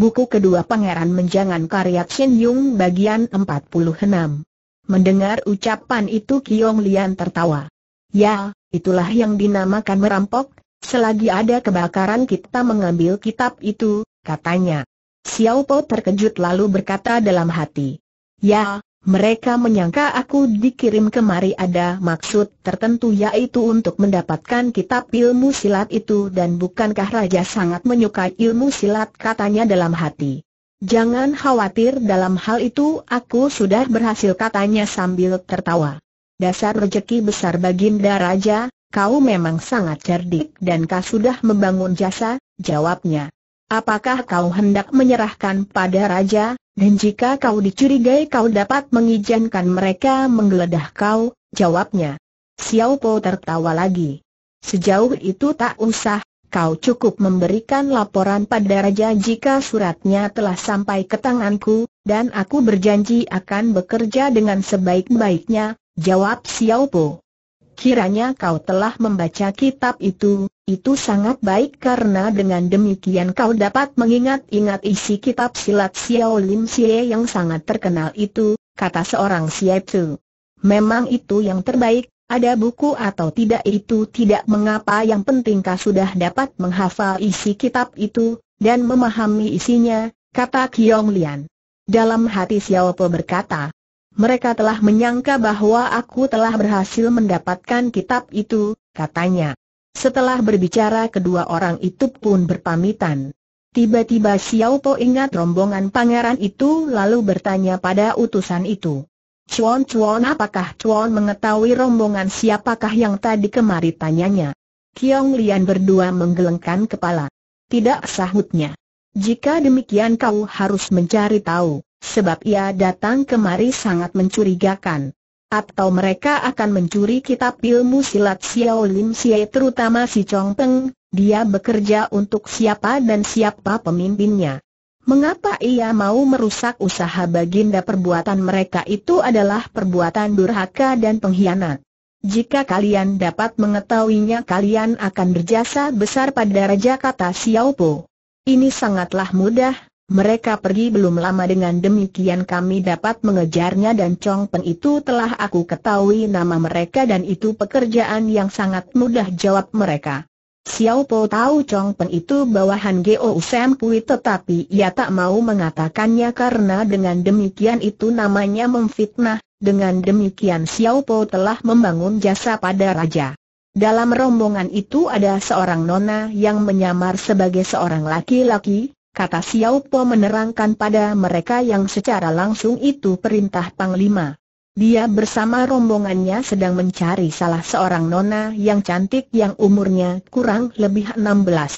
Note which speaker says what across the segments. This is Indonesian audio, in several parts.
Speaker 1: Buku kedua Pangeran Menjangan karya Chen Yung bagian 46. Mendengar ucapan itu Kiong Lian tertawa. Ya, itulah yang dinamakan merampok, selagi ada kebakaran kita mengambil kitab itu, katanya. Xiao Po terkejut lalu berkata dalam hati. Ya, mereka menyangka aku dikirim kemari ada maksud tertentu yaitu untuk mendapatkan kitab ilmu silat itu dan bukankah Raja sangat menyukai ilmu silat katanya dalam hati. Jangan khawatir dalam hal itu aku sudah berhasil katanya sambil tertawa. Dasar rejeki besar baginda Raja, kau memang sangat cerdik dan kau sudah membangun jasa, jawabnya. Apakah kau hendak menyerahkan pada raja, dan jika kau dicurigai kau dapat mengizinkan mereka menggeledah kau, jawabnya. Xiao Po tertawa lagi. Sejauh itu tak usah, kau cukup memberikan laporan pada raja jika suratnya telah sampai ke tanganku, dan aku berjanji akan bekerja dengan sebaik-baiknya, jawab Xiao Po. Kiranya kau telah membaca kitab itu, itu sangat baik karena dengan demikian kau dapat mengingat-ingat isi kitab silat Xiao Lim Xie yang sangat terkenal itu, kata seorang Xie Memang itu yang terbaik, ada buku atau tidak itu tidak mengapa yang penting kau sudah dapat menghafal isi kitab itu, dan memahami isinya, kata Kiong Lian. Dalam hati Xiao Po berkata, mereka telah menyangka bahwa aku telah berhasil mendapatkan kitab itu, katanya. Setelah berbicara kedua orang itu pun berpamitan. Tiba-tiba Xiao Po ingat rombongan pangeran itu lalu bertanya pada utusan itu. Chuan Chuan apakah Chuan mengetahui rombongan siapakah yang tadi kemari tanyanya? Kiong Lian berdua menggelengkan kepala. Tidak sahutnya. Jika demikian kau harus mencari tahu sebab ia datang kemari sangat mencurigakan. Atau mereka akan mencuri kitab ilmu silat Xiao Lim Xie terutama si Chong teng. dia bekerja untuk siapa dan siapa pemimpinnya. Mengapa ia mau merusak usaha baginda perbuatan mereka itu adalah perbuatan durhaka dan pengkhianat. Jika kalian dapat mengetahuinya kalian akan berjasa besar pada raja kata Xiao Po. Ini sangatlah mudah, mereka pergi belum lama dengan demikian kami dapat mengejarnya dan Chong Peng itu telah aku ketahui nama mereka dan itu pekerjaan yang sangat mudah jawab mereka. Xiao Po tahu Chong Peng itu bawahan Geo Sam Pui tetapi ia tak mau mengatakannya karena dengan demikian itu namanya memfitnah, dengan demikian Xiao Po telah membangun jasa pada Raja. Dalam rombongan itu ada seorang nona yang menyamar sebagai seorang laki-laki, kata Xiao Po menerangkan pada mereka yang secara langsung itu perintah Panglima. Dia bersama rombongannya sedang mencari salah seorang nona yang cantik yang umurnya kurang lebih 16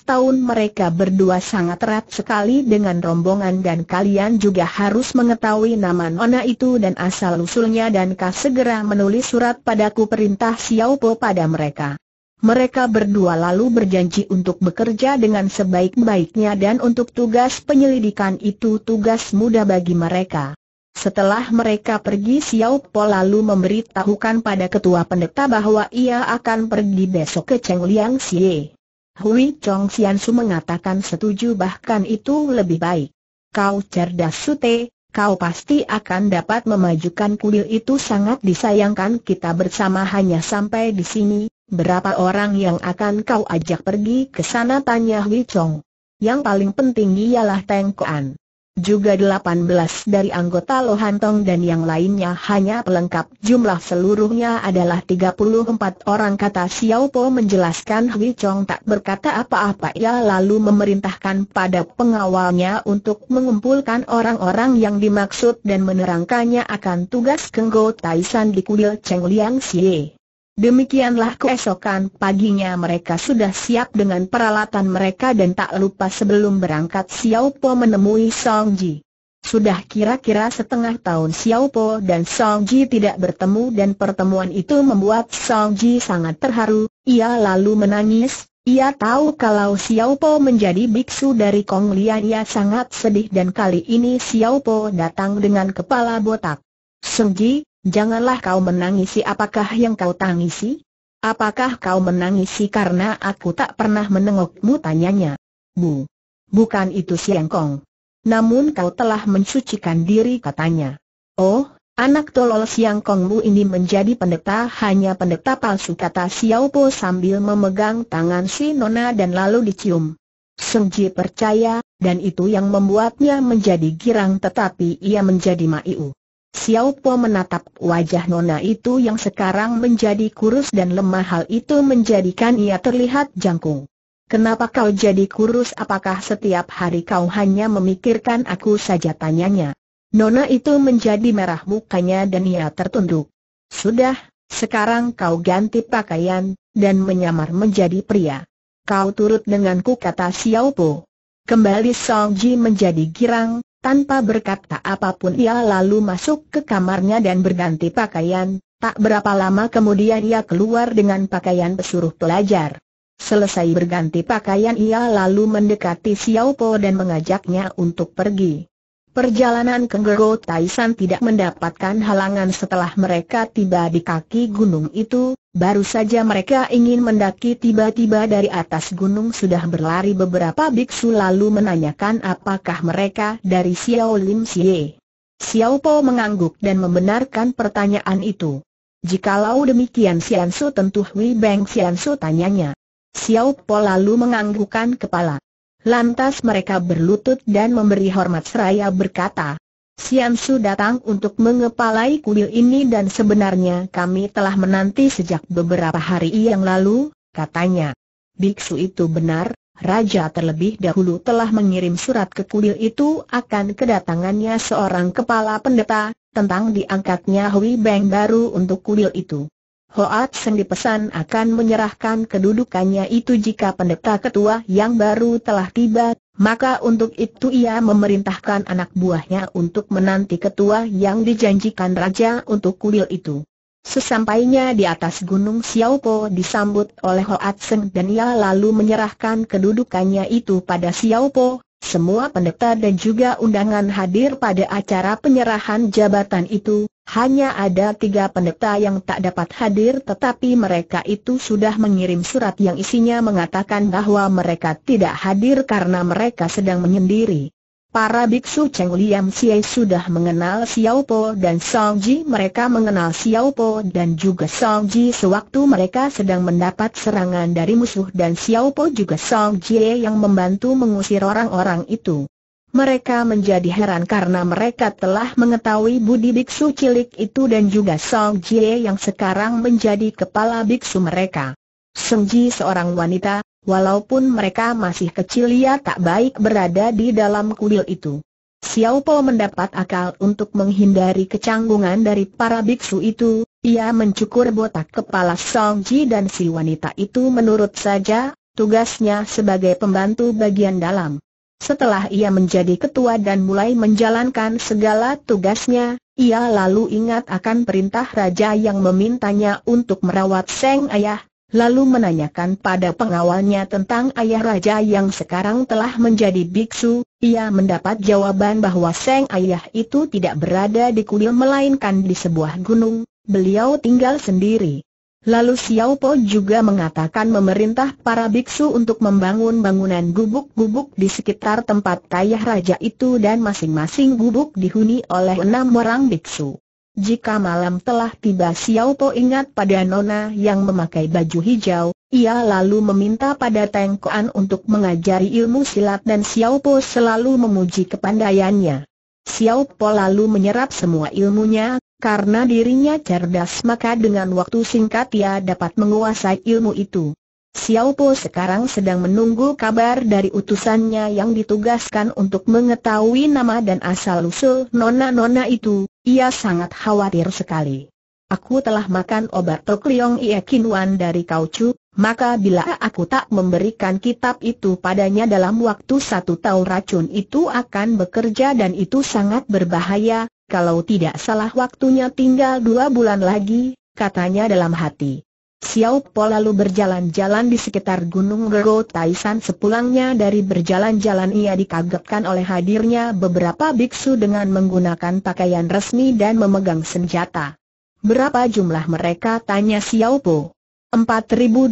Speaker 1: tahun mereka berdua sangat erat sekali dengan rombongan dan kalian juga harus mengetahui nama nona itu dan asal-usulnya dan kah segera menulis surat padaku perintah Xiao Po pada mereka. Mereka berdua lalu berjanji untuk bekerja dengan sebaik-baiknya dan untuk tugas penyelidikan itu tugas mudah bagi mereka. Setelah mereka pergi Xiao Po lalu memberitahukan pada ketua pendeta bahwa ia akan pergi besok ke Cheng Liang Xie. Hui Chong Xian Su mengatakan setuju bahkan itu lebih baik. Kau cerdas Sute, kau pasti akan dapat memajukan kuil itu sangat disayangkan kita bersama hanya sampai di sini, Berapa orang yang akan kau ajak pergi ke sana tanya Hui Chong. Yang paling penting ialah Teng Kuan. Juga 18 dari anggota Lohantong dan yang lainnya hanya pelengkap jumlah seluruhnya adalah 34 orang kata Xiao Po menjelaskan Hui Chong tak berkata apa-apa ia lalu memerintahkan pada pengawalnya untuk mengumpulkan orang-orang yang dimaksud dan menerangkannya akan tugas Kenggo Taisan di kuil Cheng Liang Xie. Demikianlah keesokan paginya mereka sudah siap dengan peralatan mereka dan tak lupa sebelum berangkat Xiao Po menemui Song Ji. Sudah kira-kira setengah tahun Xiao Po dan Song Ji tidak bertemu dan pertemuan itu membuat Song Ji sangat terharu, ia lalu menangis, ia tahu kalau Xiao Po menjadi biksu dari Kong Lian ia sangat sedih dan kali ini Xiao Po datang dengan kepala botak. Song Ji, Janganlah kau menangisi apakah yang kau tangisi? Apakah kau menangisi karena aku tak pernah menengokmu tanyanya? Bu. Bukan itu Siang Kong. Namun kau telah mensucikan diri katanya. Oh, anak tolol Siang Kongmu ini menjadi pendeta hanya pendeta palsu kata Xiao Po sambil memegang tangan si Nona dan lalu dicium. Seng Ji percaya, dan itu yang membuatnya menjadi girang tetapi ia menjadi maiu. Xiao Po menatap wajah Nona itu yang sekarang menjadi kurus dan lemah hal itu menjadikan ia terlihat jangkung. Kenapa kau jadi kurus apakah setiap hari kau hanya memikirkan aku saja tanyanya. Nona itu menjadi merah mukanya dan ia tertunduk. Sudah, sekarang kau ganti pakaian, dan menyamar menjadi pria. Kau turut denganku kata Xiao Po. Kembali Song Ji menjadi girang, tanpa berkata apapun ia lalu masuk ke kamarnya dan berganti pakaian, tak berapa lama kemudian ia keluar dengan pakaian pesuruh pelajar. Selesai berganti pakaian ia lalu mendekati Xiao Po dan mengajaknya untuk pergi. Perjalanan ke Gero Taisan tidak mendapatkan halangan setelah mereka tiba di kaki gunung itu, Baru saja mereka ingin mendaki tiba-tiba dari atas gunung sudah berlari beberapa biksu lalu menanyakan apakah mereka dari Xiao Lim Xie. Xiao Po mengangguk dan membenarkan pertanyaan itu. Jikalau demikian Xian Su tentu Hui Beng Xian Su tanyanya. Xiao Po lalu menganggukkan kepala. Lantas mereka berlutut dan memberi hormat seraya berkata, Sian Su datang untuk mengepalai kuil ini dan sebenarnya kami telah menanti sejak beberapa hari yang lalu, katanya. Biksu itu benar, Raja terlebih dahulu telah mengirim surat ke kuil itu akan kedatangannya seorang kepala pendeta, tentang diangkatnya Hui Beng baru untuk kuil itu. Hoat Seng dipesan akan menyerahkan kedudukannya itu jika pendeta ketua yang baru telah tiba, maka untuk itu ia memerintahkan anak buahnya untuk menanti ketua yang dijanjikan raja untuk kuil itu. Sesampainya di atas gunung Xiaopo disambut oleh Hoat Seng dan ia lalu menyerahkan kedudukannya itu pada Xiaopo, semua pendeta dan juga undangan hadir pada acara penyerahan jabatan itu, hanya ada tiga pendeta yang tak dapat hadir tetapi mereka itu sudah mengirim surat yang isinya mengatakan bahwa mereka tidak hadir karena mereka sedang menyendiri. Para biksu Cheng Liam Xie sudah mengenal Xiao Po dan Song Ji mereka mengenal Xiao Po dan juga Song Ji sewaktu mereka sedang mendapat serangan dari musuh dan Xiao Po juga Song Ji yang membantu mengusir orang-orang itu. Mereka menjadi heran karena mereka telah mengetahui Budi Biksu cilik itu dan juga Song Jie yang sekarang menjadi kepala biksu mereka. Song Ji seorang wanita, walaupun mereka masih kecil ia tak baik berada di dalam kuil itu. Xiao Po mendapat akal untuk menghindari kecanggungan dari para biksu itu, ia mencukur botak kepala Song Ji dan si wanita itu menurut saja, tugasnya sebagai pembantu bagian dalam. Setelah ia menjadi ketua dan mulai menjalankan segala tugasnya, ia lalu ingat akan perintah raja yang memintanya untuk merawat Seng Ayah, lalu menanyakan pada pengawalnya tentang ayah raja yang sekarang telah menjadi biksu, ia mendapat jawaban bahwa Seng Ayah itu tidak berada di kuil melainkan di sebuah gunung, beliau tinggal sendiri. Lalu Xiao Po juga mengatakan memerintah para biksu untuk membangun bangunan gubuk-gubuk di sekitar tempat kayah raja itu dan masing-masing gubuk dihuni oleh enam orang biksu. Jika malam telah tiba Xiao Po ingat pada Nona yang memakai baju hijau, ia lalu meminta pada Teng Koan untuk mengajari ilmu silat dan Xiao Po selalu memuji kepandaiannya. Xiao Po lalu menyerap semua ilmunya karena dirinya cerdas maka dengan waktu singkat ia dapat menguasai ilmu itu. Xiao Po sekarang sedang menunggu kabar dari utusannya yang ditugaskan untuk mengetahui nama dan asal-usul nona-nona itu, ia sangat khawatir sekali. Aku telah makan obat Tok Liong Ie Wan dari Chu, maka bila aku tak memberikan kitab itu padanya dalam waktu satu tahun racun itu akan bekerja dan itu sangat berbahaya, kalau tidak salah waktunya tinggal dua bulan lagi, katanya dalam hati. Xiao Po lalu berjalan-jalan di sekitar Gunung Gero Taisan sepulangnya dari berjalan-jalan ia dikagetkan oleh hadirnya beberapa biksu dengan menggunakan pakaian resmi dan memegang senjata. Berapa jumlah mereka? tanya Xiao Po. 4082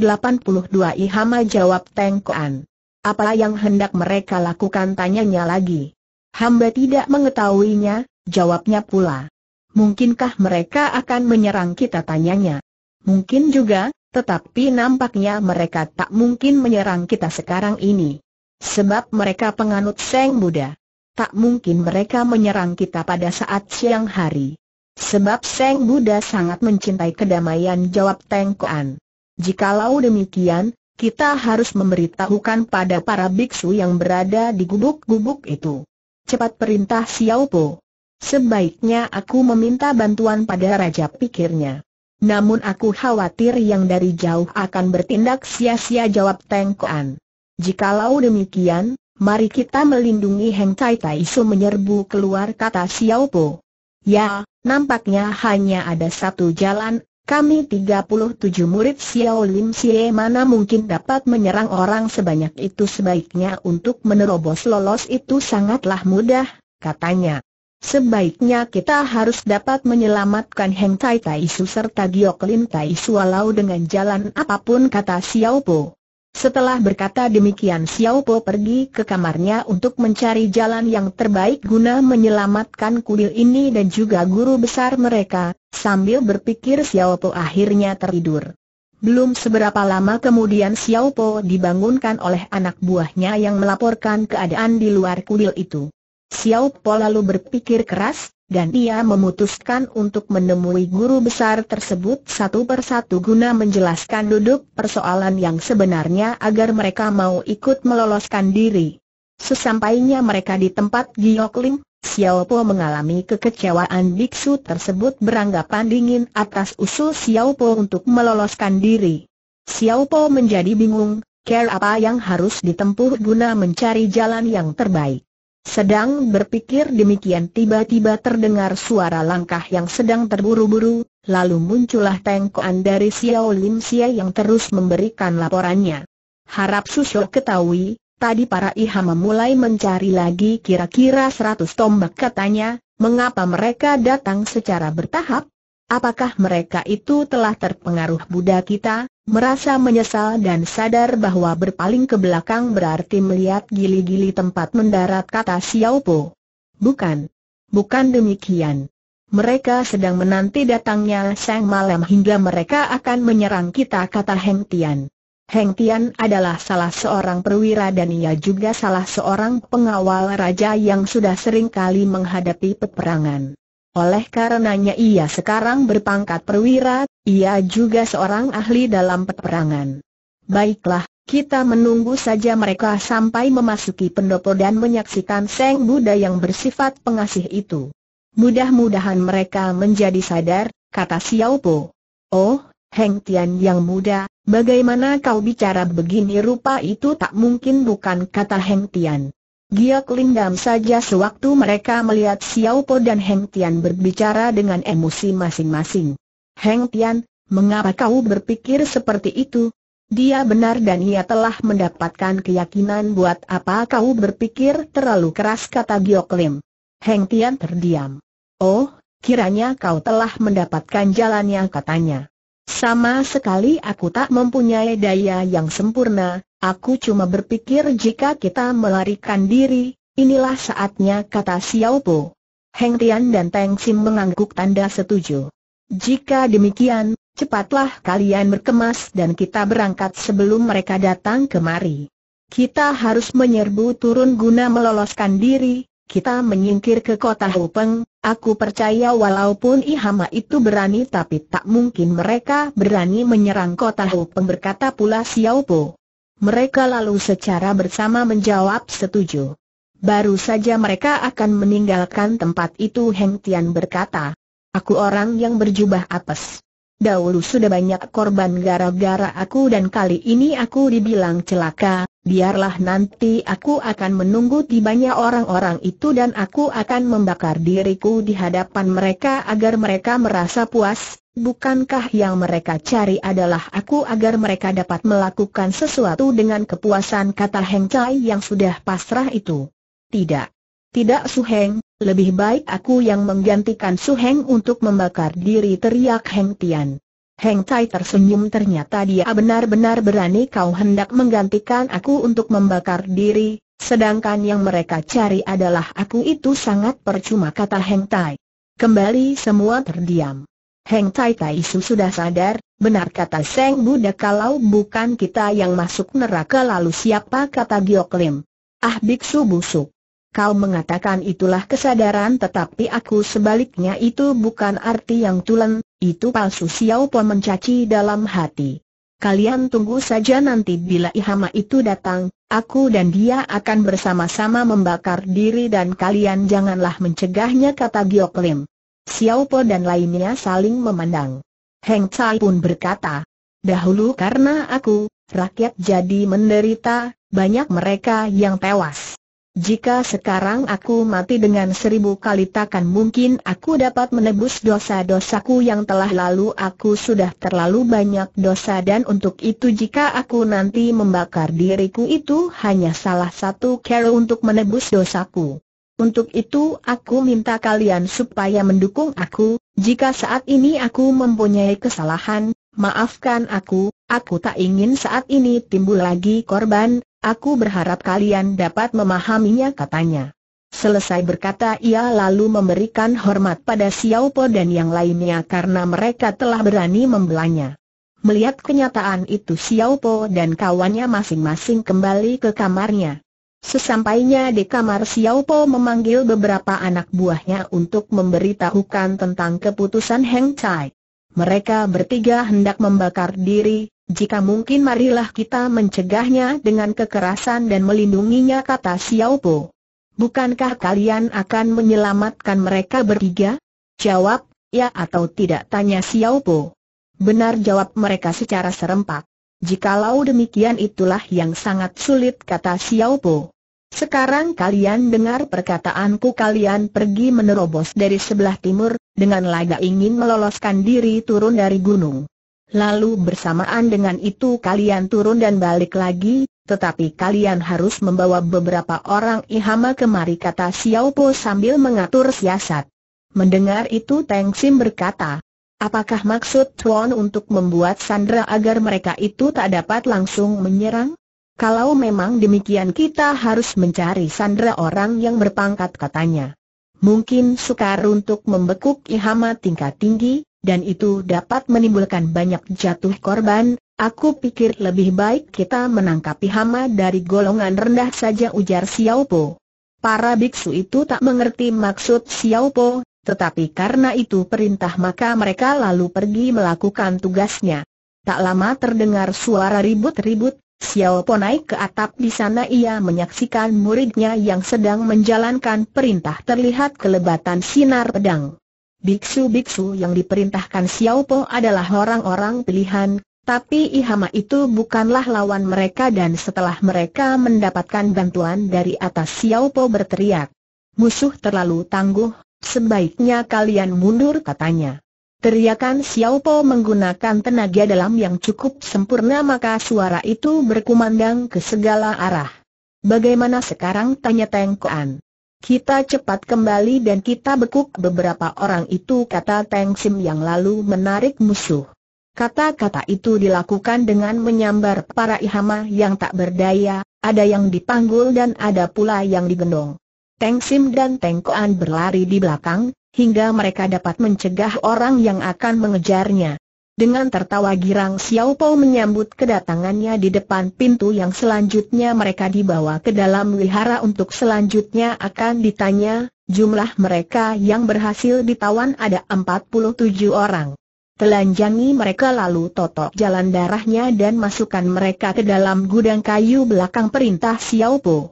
Speaker 1: Ihama jawab Teng Koan. Apa yang hendak mereka lakukan tanyanya lagi. Hamba tidak mengetahuinya, Jawabnya pula. Mungkinkah mereka akan menyerang kita tanyanya? Mungkin juga, tetapi nampaknya mereka tak mungkin menyerang kita sekarang ini. Sebab mereka penganut Seng Buddha. Tak mungkin mereka menyerang kita pada saat siang hari. Sebab Seng Buddha sangat mencintai kedamaian jawab Teng Koan. Jikalau demikian, kita harus memberitahukan pada para biksu yang berada di gubuk-gubuk itu. Cepat perintah Xiao Po. Sebaiknya aku meminta bantuan pada raja pikirnya. Namun aku khawatir yang dari jauh akan bertindak sia-sia jawab Teng Koan. Jikalau demikian, mari kita melindungi Heng Tai Tai Su menyerbu keluar kata Xiao Po. Ya, nampaknya hanya ada satu jalan, kami 37 murid Xiao Lim Sie mana mungkin dapat menyerang orang sebanyak itu sebaiknya untuk menerobos lolos itu sangatlah mudah, katanya. Sebaiknya kita harus dapat menyelamatkan Heng Tai Tai Su serta Giok Lin Tai Su walau dengan jalan apapun kata Xiao Po. Setelah berkata demikian Xiao Po pergi ke kamarnya untuk mencari jalan yang terbaik guna menyelamatkan kuil ini dan juga guru besar mereka, sambil berpikir Xiao Po akhirnya tertidur. Belum seberapa lama kemudian Xiao Po dibangunkan oleh anak buahnya yang melaporkan keadaan di luar kuil itu. Xiao Po lalu berpikir keras, dan ia memutuskan untuk menemui guru besar tersebut satu persatu guna menjelaskan duduk persoalan yang sebenarnya agar mereka mau ikut meloloskan diri. Sesampainya mereka di tempat Lim, Xiao Po mengalami kekecewaan biksu tersebut beranggapan dingin atas usul Xiao Po untuk meloloskan diri. Xiao Po menjadi bingung, care apa yang harus ditempuh guna mencari jalan yang terbaik. Sedang berpikir demikian tiba-tiba terdengar suara langkah yang sedang terburu-buru, lalu muncullah tengkoan dari Xiao Lim Xie yang terus memberikan laporannya. Harap Susho ketahui, tadi para Iha memulai mencari lagi kira-kira seratus tombak katanya, mengapa mereka datang secara bertahap? Apakah mereka itu telah terpengaruh Buddha kita, merasa menyesal dan sadar bahwa berpaling ke belakang berarti melihat gili-gili tempat mendarat kata Xiao Po. Bukan. Bukan demikian. Mereka sedang menanti datangnya sang malam hingga mereka akan menyerang kita kata Heng Tian. Heng Tian adalah salah seorang perwira dan ia juga salah seorang pengawal raja yang sudah sering kali menghadapi peperangan. Oleh karenanya ia sekarang berpangkat perwira, ia juga seorang ahli dalam peperangan. Baiklah, kita menunggu saja mereka sampai memasuki pendopo dan menyaksikan Seng Buddha yang bersifat pengasih itu. Mudah-mudahan mereka menjadi sadar, kata Xiao Po. Oh, Heng Tian yang muda, bagaimana kau bicara begini rupa itu tak mungkin bukan kata Heng Tian. Giok klinggam saja sewaktu mereka melihat Xiao Po dan Heng Tian berbicara dengan emosi masing-masing. Heng Tian, mengapa kau berpikir seperti itu? Dia benar dan ia telah mendapatkan keyakinan buat apa kau berpikir terlalu keras kata Giok Lim. Heng Tian terdiam. Oh, kiranya kau telah mendapatkan jalannya katanya. Sama sekali aku tak mempunyai daya yang sempurna, aku cuma berpikir jika kita melarikan diri, inilah saatnya kata Xiao Po. Heng Tian dan Teng Sim mengangguk tanda setuju. Jika demikian, cepatlah kalian berkemas dan kita berangkat sebelum mereka datang kemari. Kita harus menyerbu turun guna meloloskan diri, kita menyingkir ke kota Hupeng, aku percaya walaupun Ihama itu berani tapi tak mungkin mereka berani menyerang kota Hupeng berkata pula Po. Mereka lalu secara bersama menjawab setuju. Baru saja mereka akan meninggalkan tempat itu Heng Tian berkata, Aku orang yang berjubah apes. Dahulu sudah banyak korban gara-gara aku dan kali ini aku dibilang celaka, biarlah nanti aku akan menunggu tibanya orang-orang itu dan aku akan membakar diriku di hadapan mereka agar mereka merasa puas, bukankah yang mereka cari adalah aku agar mereka dapat melakukan sesuatu dengan kepuasan kata Heng Chai yang sudah pasrah itu. Tidak. Tidak Su Heng, lebih baik aku yang menggantikan Su Heng untuk membakar diri teriak Heng Tian. Heng Tai tersenyum ternyata dia benar-benar berani kau hendak menggantikan aku untuk membakar diri, sedangkan yang mereka cari adalah aku itu sangat percuma kata Heng Tai. Kembali semua terdiam. Heng Tai Tai Su sudah sadar, benar kata Seng Buddha kalau bukan kita yang masuk neraka lalu siapa kata Giok Lim. Ah biksu busuk. Kau mengatakan itulah kesadaran tetapi aku sebaliknya itu bukan arti yang tulen, itu palsu Xiao Po mencaci dalam hati. Kalian tunggu saja nanti bila Ihama itu datang, aku dan dia akan bersama-sama membakar diri dan kalian janganlah mencegahnya kata Giok Lim. Xiao Po dan lainnya saling memandang. Heng Tsai pun berkata, dahulu karena aku, rakyat jadi menderita, banyak mereka yang tewas. Jika sekarang aku mati dengan seribu kali takkan mungkin aku dapat menebus dosa-dosaku yang telah lalu aku sudah terlalu banyak dosa dan untuk itu jika aku nanti membakar diriku itu hanya salah satu cara untuk menebus dosaku. Untuk itu aku minta kalian supaya mendukung aku, jika saat ini aku mempunyai kesalahan, maafkan aku, aku tak ingin saat ini timbul lagi korban, Aku berharap kalian dapat memahaminya katanya. Selesai berkata ia lalu memberikan hormat pada Xiao Po dan yang lainnya karena mereka telah berani membelanya. Melihat kenyataan itu Xiao Po dan kawannya masing-masing kembali ke kamarnya. Sesampainya di kamar Xiao Po memanggil beberapa anak buahnya untuk memberitahukan tentang keputusan Heng Chai. Mereka bertiga hendak membakar diri, jika mungkin marilah kita mencegahnya dengan kekerasan dan melindunginya kata Xiao Po. Bukankah kalian akan menyelamatkan mereka bertiga? Jawab, ya atau tidak tanya Xiao Po. Benar jawab mereka secara serempak. Jikalau demikian itulah yang sangat sulit kata Xiao Po. Sekarang kalian dengar perkataanku kalian pergi menerobos dari sebelah timur, dengan laga ingin meloloskan diri turun dari gunung. Lalu bersamaan dengan itu kalian turun dan balik lagi, tetapi kalian harus membawa beberapa orang Ihama kemari kata Xiao Po sambil mengatur siasat. Mendengar itu Teng Sim berkata, apakah maksud Tuan untuk membuat Sandra agar mereka itu tak dapat langsung menyerang? Kalau memang demikian kita harus mencari Sandra orang yang berpangkat katanya. Mungkin sukar untuk membekuk Ihama tingkat tinggi, dan itu dapat menimbulkan banyak jatuh korban, aku pikir lebih baik kita menangkapi hama dari golongan rendah saja ujar Xiao Po. Para biksu itu tak mengerti maksud Xiao Po, tetapi karena itu perintah maka mereka lalu pergi melakukan tugasnya. Tak lama terdengar suara ribut-ribut, Xiao Po naik ke atap di sana ia menyaksikan muridnya yang sedang menjalankan perintah terlihat kelebatan sinar pedang. Biksu-biksu yang diperintahkan Xiao Po adalah orang-orang pilihan, tapi Ihama itu bukanlah lawan mereka dan setelah mereka mendapatkan bantuan dari atas Xiao Po berteriak. Musuh terlalu tangguh, sebaiknya kalian mundur katanya. Teriakan Xiao Po menggunakan tenaga dalam yang cukup sempurna maka suara itu berkumandang ke segala arah. Bagaimana sekarang tanya Teng Koan? Kita cepat kembali dan kita bekuk beberapa orang itu kata Teng Sim yang lalu menarik musuh. Kata-kata itu dilakukan dengan menyambar para ihama yang tak berdaya, ada yang dipanggul dan ada pula yang digendong. Teng Sim dan Teng Koan berlari di belakang, hingga mereka dapat mencegah orang yang akan mengejarnya. Dengan tertawa girang Xiao Po menyambut kedatangannya di depan pintu yang selanjutnya mereka dibawa ke dalam wihara untuk selanjutnya akan ditanya, jumlah mereka yang berhasil ditawan ada 47 orang. Telanjangi mereka lalu totok jalan darahnya dan masukkan mereka ke dalam gudang kayu belakang perintah Xiao Po.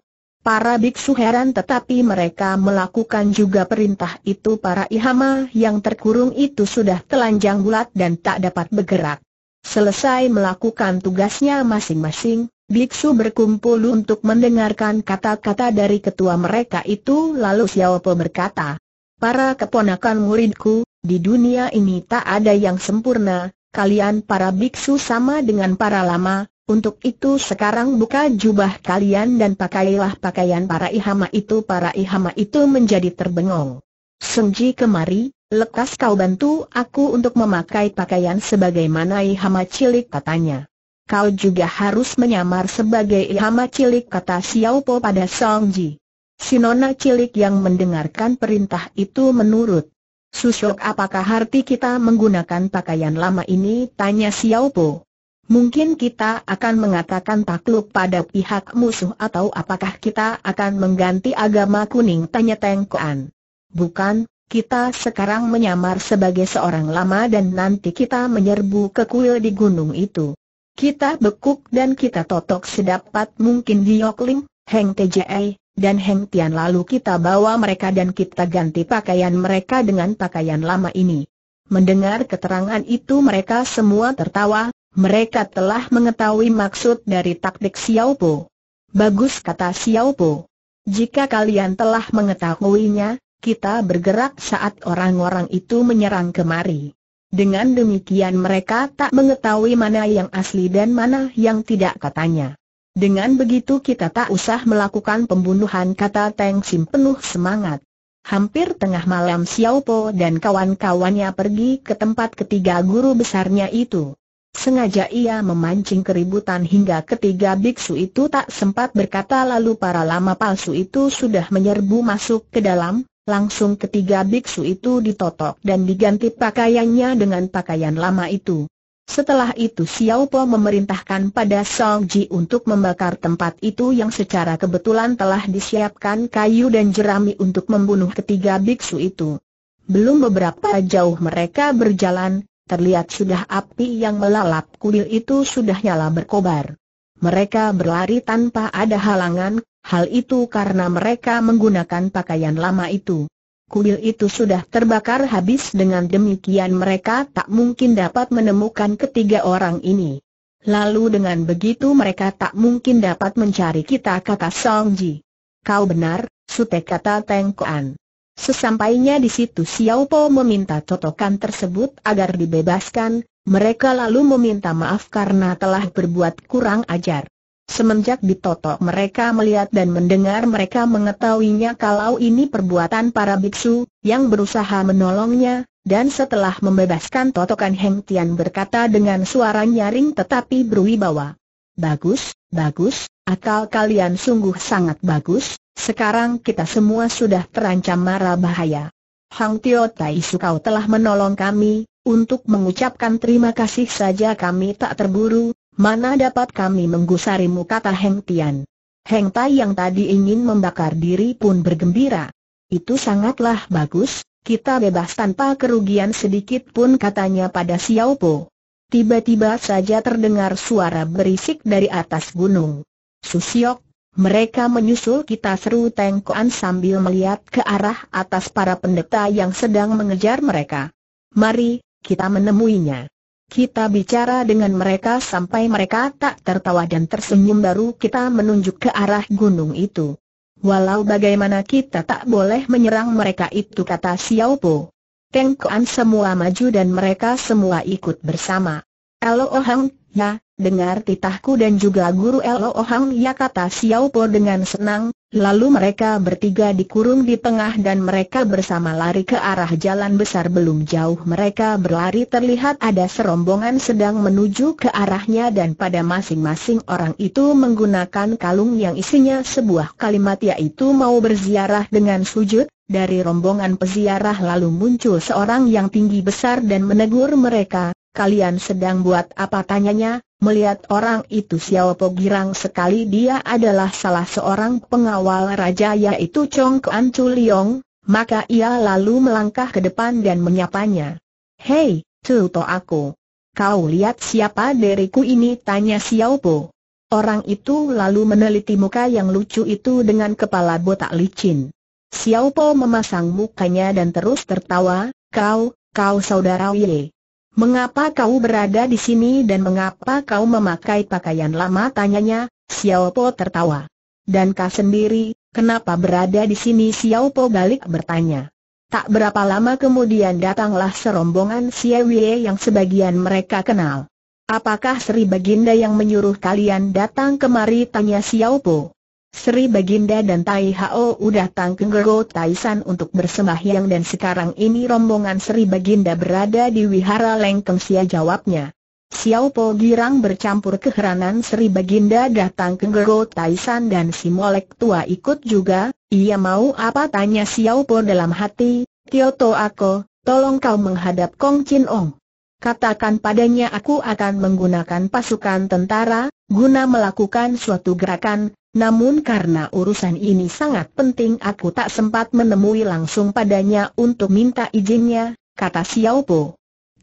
Speaker 1: Para biksu heran tetapi mereka melakukan juga perintah itu para ihama yang terkurung itu sudah telanjang bulat dan tak dapat bergerak. Selesai melakukan tugasnya masing-masing, biksu berkumpul untuk mendengarkan kata-kata dari ketua mereka itu lalu Xiaopo berkata, Para keponakan muridku, di dunia ini tak ada yang sempurna, kalian para biksu sama dengan para lama, untuk itu sekarang buka jubah kalian dan pakailah pakaian para ihama itu Para ihama itu menjadi terbengong Senji kemari, lekas kau bantu aku untuk memakai pakaian sebagaimana ihama cilik katanya Kau juga harus menyamar sebagai ihama cilik kata Xiao Po pada Song Songji Sinona cilik yang mendengarkan perintah itu menurut Susok apakah arti kita menggunakan pakaian lama ini tanya Xiao Po. Mungkin kita akan mengatakan takluk pada pihak musuh atau apakah kita akan mengganti agama kuning tanya Teng Kuan. Bukan, kita sekarang menyamar sebagai seorang lama dan nanti kita menyerbu ke kuil di gunung itu. Kita bekuk dan kita totok sedapat mungkin di Lim, Heng TJI, dan Heng Tian lalu kita bawa mereka dan kita ganti pakaian mereka dengan pakaian lama ini. Mendengar keterangan itu mereka semua tertawa, mereka telah mengetahui maksud dari taktik Xiao Po. Bagus kata Xiao Po. Jika kalian telah mengetahuinya, kita bergerak saat orang-orang itu menyerang kemari. Dengan demikian mereka tak mengetahui mana yang asli dan mana yang tidak katanya. Dengan begitu kita tak usah melakukan pembunuhan kata Teng Sim penuh semangat. Hampir tengah malam Xiao Po dan kawan-kawannya pergi ke tempat ketiga guru besarnya itu. Sengaja ia memancing keributan hingga ketiga biksu itu tak sempat berkata lalu para lama palsu itu sudah menyerbu masuk ke dalam, langsung ketiga biksu itu ditotok dan diganti pakaiannya dengan pakaian lama itu. Setelah itu Xiao Po memerintahkan pada Song Ji untuk membakar tempat itu yang secara kebetulan telah disiapkan kayu dan jerami untuk membunuh ketiga biksu itu. Belum beberapa jauh mereka berjalan, Terlihat sudah api yang melalap kuil itu sudah nyala berkobar. Mereka berlari tanpa ada halangan, hal itu karena mereka menggunakan pakaian lama itu. Kuil itu sudah terbakar habis dengan demikian mereka tak mungkin dapat menemukan ketiga orang ini. Lalu dengan begitu mereka tak mungkin dapat mencari kita kata Song Ji. Kau benar, Sute kata Teng Kuan. Sesampainya di situ Xiao Po meminta totokan tersebut agar dibebaskan, mereka lalu meminta maaf karena telah berbuat kurang ajar. Semenjak ditotok mereka melihat dan mendengar mereka mengetahuinya kalau ini perbuatan para biksu, yang berusaha menolongnya, dan setelah membebaskan totokan Heng Tian berkata dengan suara nyaring tetapi berwibawa. Bagus, bagus, akal kalian sungguh sangat bagus, sekarang kita semua sudah terancam marah bahaya. Hang Tio Tai Su Kau telah menolong kami, untuk mengucapkan terima kasih saja kami tak terburu, mana dapat kami menggusarimu kata Heng Tian. Heng Tai yang tadi ingin membakar diri pun bergembira. Itu sangatlah bagus, kita bebas tanpa kerugian sedikit pun katanya pada Xiao Po. Tiba-tiba saja terdengar suara berisik dari atas gunung. Susiok, mereka menyusul kita seru Tengkuan sambil melihat ke arah atas para pendeta yang sedang mengejar mereka. Mari, kita menemuinya. Kita bicara dengan mereka sampai mereka tak tertawa dan tersenyum baru kita menunjuk ke arah gunung itu. Walau bagaimana kita tak boleh menyerang mereka itu kata Xiao Po. Tengkuan semua maju dan mereka semua ikut bersama. Elo Ohang, ya, dengar titahku dan juga guru elo Hang Ya kata Xiao Po dengan senang, lalu mereka bertiga dikurung di tengah dan mereka bersama lari ke arah jalan besar belum jauh mereka berlari terlihat ada serombongan sedang menuju ke arahnya dan pada masing-masing orang itu menggunakan kalung yang isinya sebuah kalimat yaitu mau berziarah dengan sujud, dari rombongan peziarah lalu muncul seorang yang tinggi besar dan menegur mereka, kalian sedang buat apa tanyanya, Melihat orang itu Xiao Po girang sekali dia adalah salah seorang pengawal raja yaitu Chong Kuan Chu Liong, maka ia lalu melangkah ke depan dan menyapanya. Hei, Tuto aku. Kau lihat siapa diriku ini tanya Xiao Po. Orang itu lalu meneliti muka yang lucu itu dengan kepala botak licin. Xiao Po memasang mukanya dan terus tertawa, kau, kau saudara Wei. Mengapa kau berada di sini dan mengapa kau memakai pakaian lama? Tanyanya, Xiao Po tertawa. Dan kau sendiri, kenapa berada di sini? Xiao Po balik bertanya. Tak berapa lama kemudian datanglah serombongan Wei yang sebagian mereka kenal. Apakah Sri Baginda yang menyuruh kalian datang kemari? Tanya Xiao Po. Sri Baginda dan Tai Hao udah tangkeng Gergo Taisan untuk bersembahyang dan sekarang ini rombongan Sri Baginda berada di Wihara Lengkeng Sia jawabnya. Xiao Po Girang bercampur keheranan Sri Baginda datang ke Gogo Taisan dan si Molek tua ikut juga, ia mau apa tanya Xiao Po dalam hati, To Ako, tolong kau menghadap Kong Chin Ong. Katakan padanya aku akan menggunakan pasukan tentara, guna melakukan suatu gerakan, namun karena urusan ini sangat penting aku tak sempat menemui langsung padanya untuk minta izinnya, kata Xiao Po.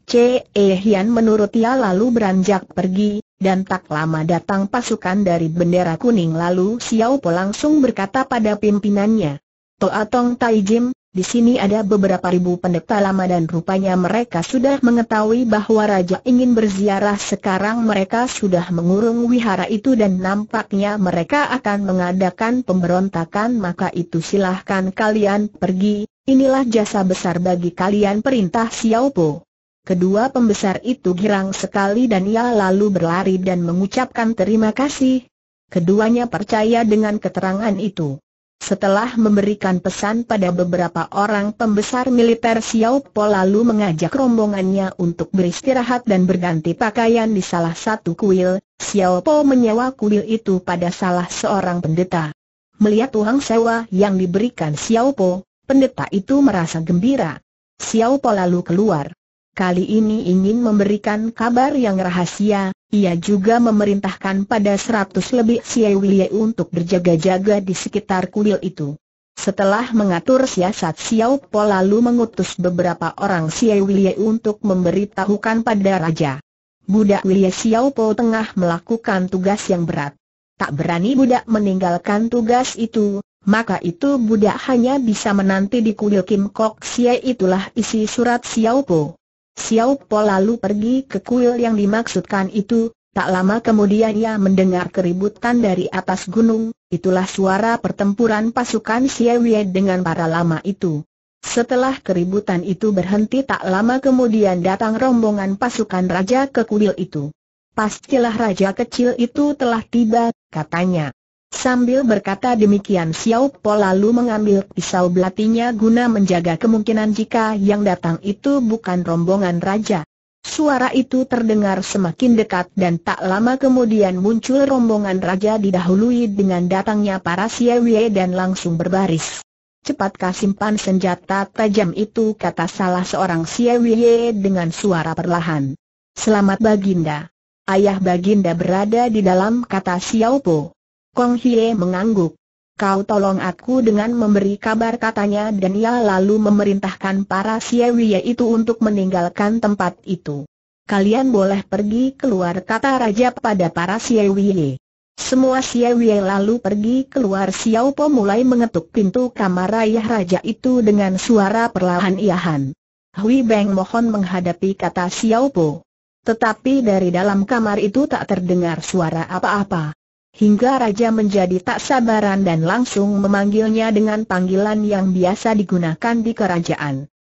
Speaker 1: Che E. Hian lalu beranjak pergi, dan tak lama datang pasukan dari bendera kuning lalu Xiao Po langsung berkata pada pimpinannya. Toa Tong Tai Jim, di sini ada beberapa ribu pendeta lama dan rupanya mereka sudah mengetahui bahwa raja ingin berziarah sekarang mereka sudah mengurung wihara itu dan nampaknya mereka akan mengadakan pemberontakan maka itu silahkan kalian pergi, inilah jasa besar bagi kalian perintah Xiaopo. Kedua pembesar itu girang sekali dan ia lalu berlari dan mengucapkan terima kasih. Keduanya percaya dengan keterangan itu. Setelah memberikan pesan pada beberapa orang pembesar militer Xiao Po lalu mengajak rombongannya untuk beristirahat dan berganti pakaian di salah satu kuil, Xiao Po menyewa kuil itu pada salah seorang pendeta. Melihat uang sewa yang diberikan Xiao Po, pendeta itu merasa gembira. Xiao Po lalu keluar. Kali ini ingin memberikan kabar yang rahasia, ia juga memerintahkan pada seratus lebih Xiaowie untuk berjaga-jaga di sekitar kuil itu. Setelah mengatur siasat Siaw Po lalu mengutus beberapa orang Xiaowie untuk memberitahukan pada raja. Budak Wille Siaw Po tengah melakukan tugas yang berat. Tak berani budak meninggalkan tugas itu, maka itu budak hanya bisa menanti di kuil Kim Kok Sia itulah isi surat Siaw Po. Xiao Po lalu pergi ke kuil yang dimaksudkan itu, tak lama kemudian ia mendengar keributan dari atas gunung, itulah suara pertempuran pasukan Xiao Wei dengan para lama itu. Setelah keributan itu berhenti tak lama kemudian datang rombongan pasukan raja ke kuil itu. Pastilah raja kecil itu telah tiba, katanya. Sambil berkata demikian Xiao Po lalu mengambil pisau belatinya guna menjaga kemungkinan jika yang datang itu bukan rombongan raja. Suara itu terdengar semakin dekat dan tak lama kemudian muncul rombongan raja didahului dengan datangnya para siawie dan langsung berbaris. Cepatkah simpan senjata tajam itu kata salah seorang siawie dengan suara perlahan. Selamat Baginda. Ayah Baginda berada di dalam kata Xiao Po. Kong Hie mengangguk. Kau tolong aku dengan memberi kabar katanya dan ia lalu memerintahkan para Siewie itu untuk meninggalkan tempat itu. Kalian boleh pergi keluar kata raja pada para Siewie. Semua Siewie lalu pergi keluar Xiao Po mulai mengetuk pintu kamar ayah raja itu dengan suara perlahan-iahan. Hui Beng mohon menghadapi kata Xiao Po. Tetapi dari dalam kamar itu tak terdengar suara apa-apa hingga Raja menjadi tak sabaran dan langsung memanggilnya dengan panggilan yang biasa digunakan di kerajaan.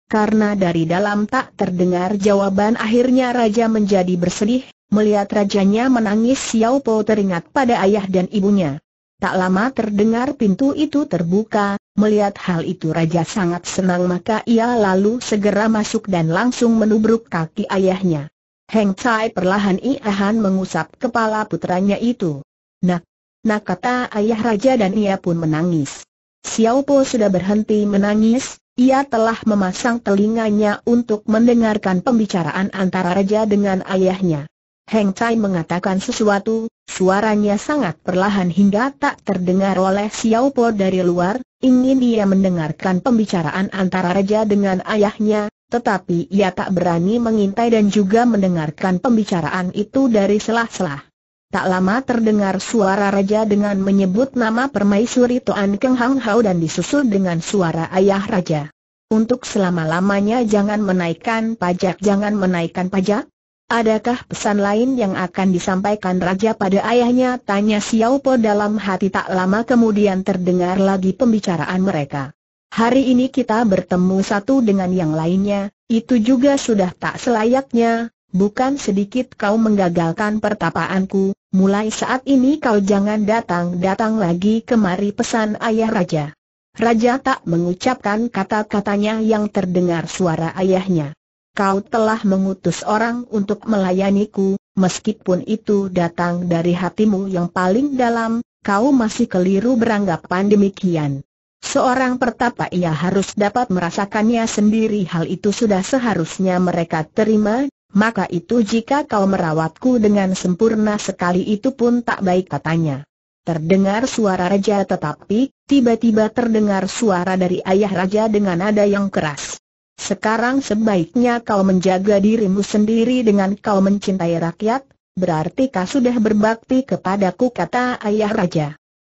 Speaker 1: Karena dari dalam tak terdengar jawaban akhirnya Raja menjadi bersedih, melihat rajanya menangis Xiao Po teringat pada ayah dan ibunya. Tak lama terdengar pintu itu terbuka, melihat hal itu Raja sangat senang maka ia lalu segera masuk dan langsung menubruk kaki ayahnya. Heng Tsai perlahan iahan mengusap kepala putranya itu. Nak, nak kata ayah raja dan ia pun menangis. Xiao Po sudah berhenti menangis, ia telah memasang telinganya untuk mendengarkan pembicaraan antara raja dengan ayahnya. Heng Chai mengatakan sesuatu, suaranya sangat perlahan hingga tak terdengar oleh Xiao Po dari luar, ingin dia mendengarkan pembicaraan antara raja dengan ayahnya, tetapi ia tak berani mengintai dan juga mendengarkan pembicaraan itu dari selah-selah. Tak lama terdengar suara raja dengan menyebut nama permaisuri Toan Keng Hang Hao dan disusul dengan suara ayah raja. Untuk selama-lamanya jangan menaikkan pajak, jangan menaikkan pajak. Adakah pesan lain yang akan disampaikan raja pada ayahnya? Tanya Xiao Po dalam hati tak lama kemudian terdengar lagi pembicaraan mereka. Hari ini kita bertemu satu dengan yang lainnya, itu juga sudah tak selayaknya, bukan sedikit kau menggagalkan pertapaanku, mulai saat ini kau jangan datang-datang lagi kemari pesan ayah raja. Raja tak mengucapkan kata-katanya yang terdengar suara ayahnya. Kau telah mengutus orang untuk melayaniku, meskipun itu datang dari hatimu yang paling dalam, kau masih keliru beranggapan demikian. Seorang pertapa ia harus dapat merasakannya sendiri hal itu sudah seharusnya mereka terima, maka itu jika kau merawatku dengan sempurna sekali itu pun tak baik katanya. Terdengar suara raja tetapi, tiba-tiba terdengar suara dari ayah raja dengan nada yang keras. Sekarang sebaiknya kau menjaga dirimu sendiri dengan kau mencintai rakyat, berarti kau sudah berbakti kepadaku kata ayah raja.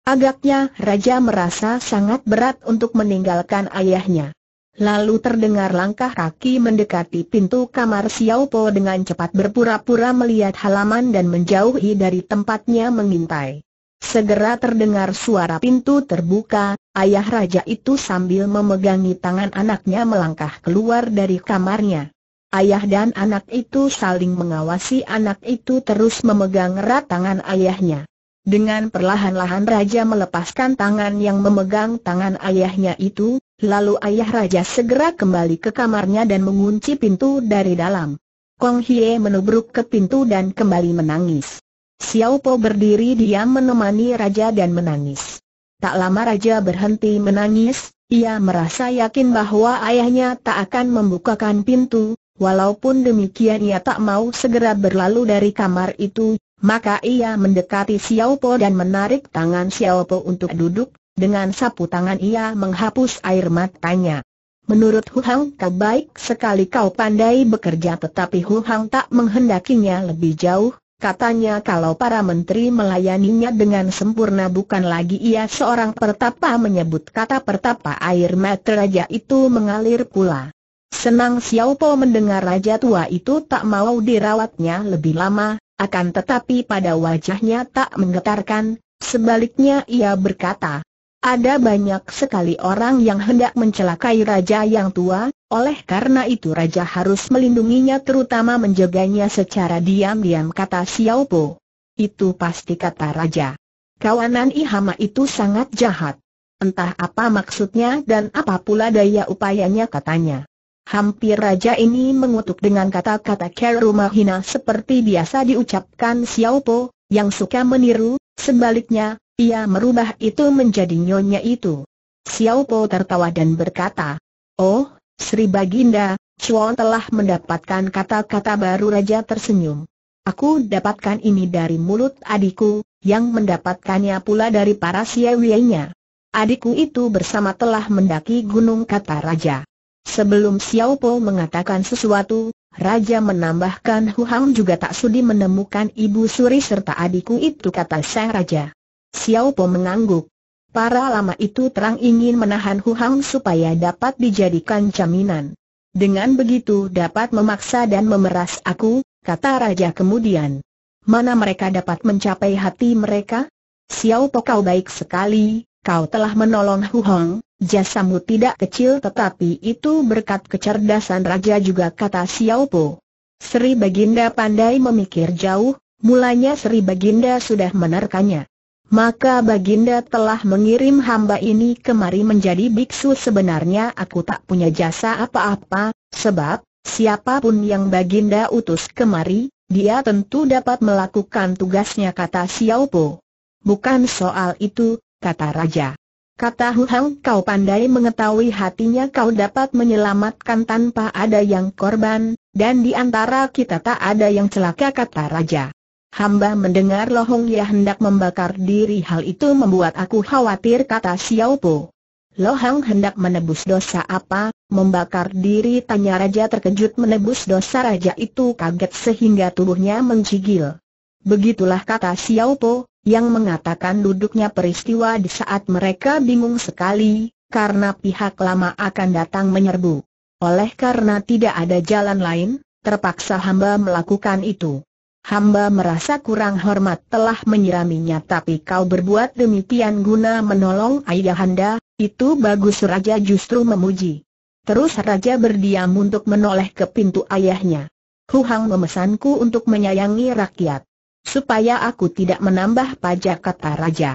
Speaker 1: Agaknya raja merasa sangat berat untuk meninggalkan ayahnya. Lalu terdengar langkah kaki mendekati pintu kamar Xiao Po dengan cepat berpura-pura melihat halaman dan menjauhi dari tempatnya mengintai. Segera terdengar suara pintu terbuka, ayah raja itu sambil memegangi tangan anaknya melangkah keluar dari kamarnya. Ayah dan anak itu saling mengawasi anak itu terus memegang erat tangan ayahnya. Dengan perlahan-lahan raja melepaskan tangan yang memegang tangan ayahnya itu, Lalu ayah raja segera kembali ke kamarnya dan mengunci pintu dari dalam. Kong Hie menubruk ke pintu dan kembali menangis. Xiao Po berdiri diam menemani raja dan menangis. Tak lama raja berhenti menangis, ia merasa yakin bahwa ayahnya tak akan membukakan pintu, walaupun demikian ia tak mau segera berlalu dari kamar itu, maka ia mendekati Xiao Po dan menarik tangan Xiao Po untuk duduk, dengan sapu tangan ia menghapus air matanya. Menurut Hu Hang kau baik sekali kau pandai bekerja tetapi Hu Hang tak menghendakinya lebih jauh, katanya kalau para menteri melayaninya dengan sempurna bukan lagi ia seorang pertapa menyebut kata pertapa air mata raja itu mengalir pula. Senang Xiao Po mendengar raja tua itu tak mau dirawatnya lebih lama, akan tetapi pada wajahnya tak menggetarkan, sebaliknya ia berkata, ada banyak sekali orang yang hendak mencelakai raja yang tua, oleh karena itu raja harus melindunginya terutama menjaganya secara diam-diam kata Xiao Po. Itu pasti kata raja. Kawanan Ihama itu sangat jahat. Entah apa maksudnya dan apa pula daya upayanya katanya. Hampir raja ini mengutuk dengan kata-kata kerumah hina seperti biasa diucapkan Xiao Po, yang suka meniru, sebaliknya, ia merubah itu menjadi nyonya itu. Xiao Po tertawa dan berkata, Oh, Sri Baginda, Chuan telah mendapatkan kata-kata baru Raja tersenyum. Aku dapatkan ini dari mulut adikku, yang mendapatkannya pula dari para siawienya. Adikku itu bersama telah mendaki gunung kata Raja. Sebelum Xiao Po mengatakan sesuatu, Raja menambahkan Hu Hang juga tak sudi menemukan ibu suri serta adikku itu kata sang Raja. Xiao Po mengangguk. Para lama itu terang ingin menahan Hu Hang supaya dapat dijadikan jaminan. Dengan begitu dapat memaksa dan memeras aku, kata Raja kemudian. Mana mereka dapat mencapai hati mereka? Xiao Po kau baik sekali, kau telah menolong Hu Hang, jasamu tidak kecil tetapi itu berkat kecerdasan Raja juga kata Xiao Po. Sri Baginda pandai memikir jauh, mulanya Sri Baginda sudah menerkannya maka Baginda telah mengirim hamba ini kemari menjadi biksu sebenarnya aku tak punya jasa apa-apa, sebab, siapapun yang Baginda utus kemari, dia tentu dapat melakukan tugasnya kata Xiao Po. Bukan soal itu, kata Raja. Kata Huhang kau pandai mengetahui hatinya kau dapat menyelamatkan tanpa ada yang korban, dan di antara kita tak ada yang celaka kata Raja. Hamba mendengar Lohong Ya hendak membakar diri hal itu membuat aku khawatir kata Xiao Po. Lohang hendak menebus dosa apa, membakar diri tanya raja terkejut menebus dosa raja itu kaget sehingga tubuhnya mencigil. Begitulah kata Xiao Po, yang mengatakan duduknya peristiwa di saat mereka bingung sekali, karena pihak lama akan datang menyerbu. Oleh karena tidak ada jalan lain, terpaksa hamba melakukan itu hamba merasa kurang hormat telah menyiraminya tapi kau berbuat demikian guna menolong ayahanda, itu bagus Raja justru memuji. Terus Raja berdiam untuk menoleh ke pintu ayahnya. Huhang memesanku untuk menyayangi rakyat. Supaya aku tidak menambah pajak kata Raja.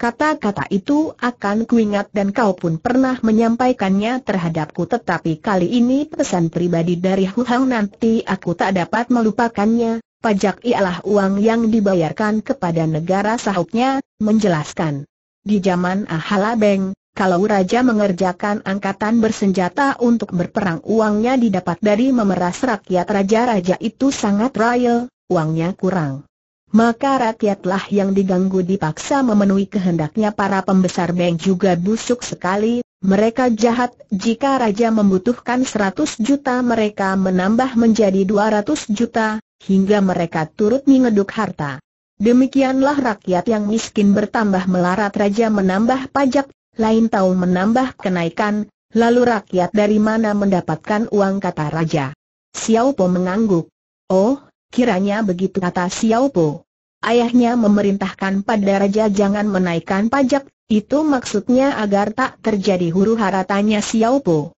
Speaker 1: Kata-kata itu akan kuingat dan kau pun pernah menyampaikannya terhadapku tetapi kali ini pesan pribadi dari Huhang nanti aku tak dapat melupakannya, pajak ialah uang yang dibayarkan kepada negara sahutnya, menjelaskan. Di zaman ahala Beng, kalau raja mengerjakan angkatan bersenjata untuk berperang uangnya didapat dari memeras rakyat raja-raja itu sangat royal, uangnya kurang. Maka rakyatlah yang diganggu dipaksa memenuhi kehendaknya para pembesar bank juga busuk sekali, mereka jahat, jika raja membutuhkan 100 juta mereka menambah menjadi 200 juta, hingga mereka turut mengeduk harta. Demikianlah rakyat yang miskin bertambah melarat raja menambah pajak, lain tahun menambah kenaikan, lalu rakyat dari mana mendapatkan uang kata raja. Xiao Po mengangguk. Oh, kiranya begitu kata Xiao Po. Ayahnya memerintahkan pada raja jangan menaikkan pajak, itu maksudnya agar tak terjadi huru hara tanya Xiao Po.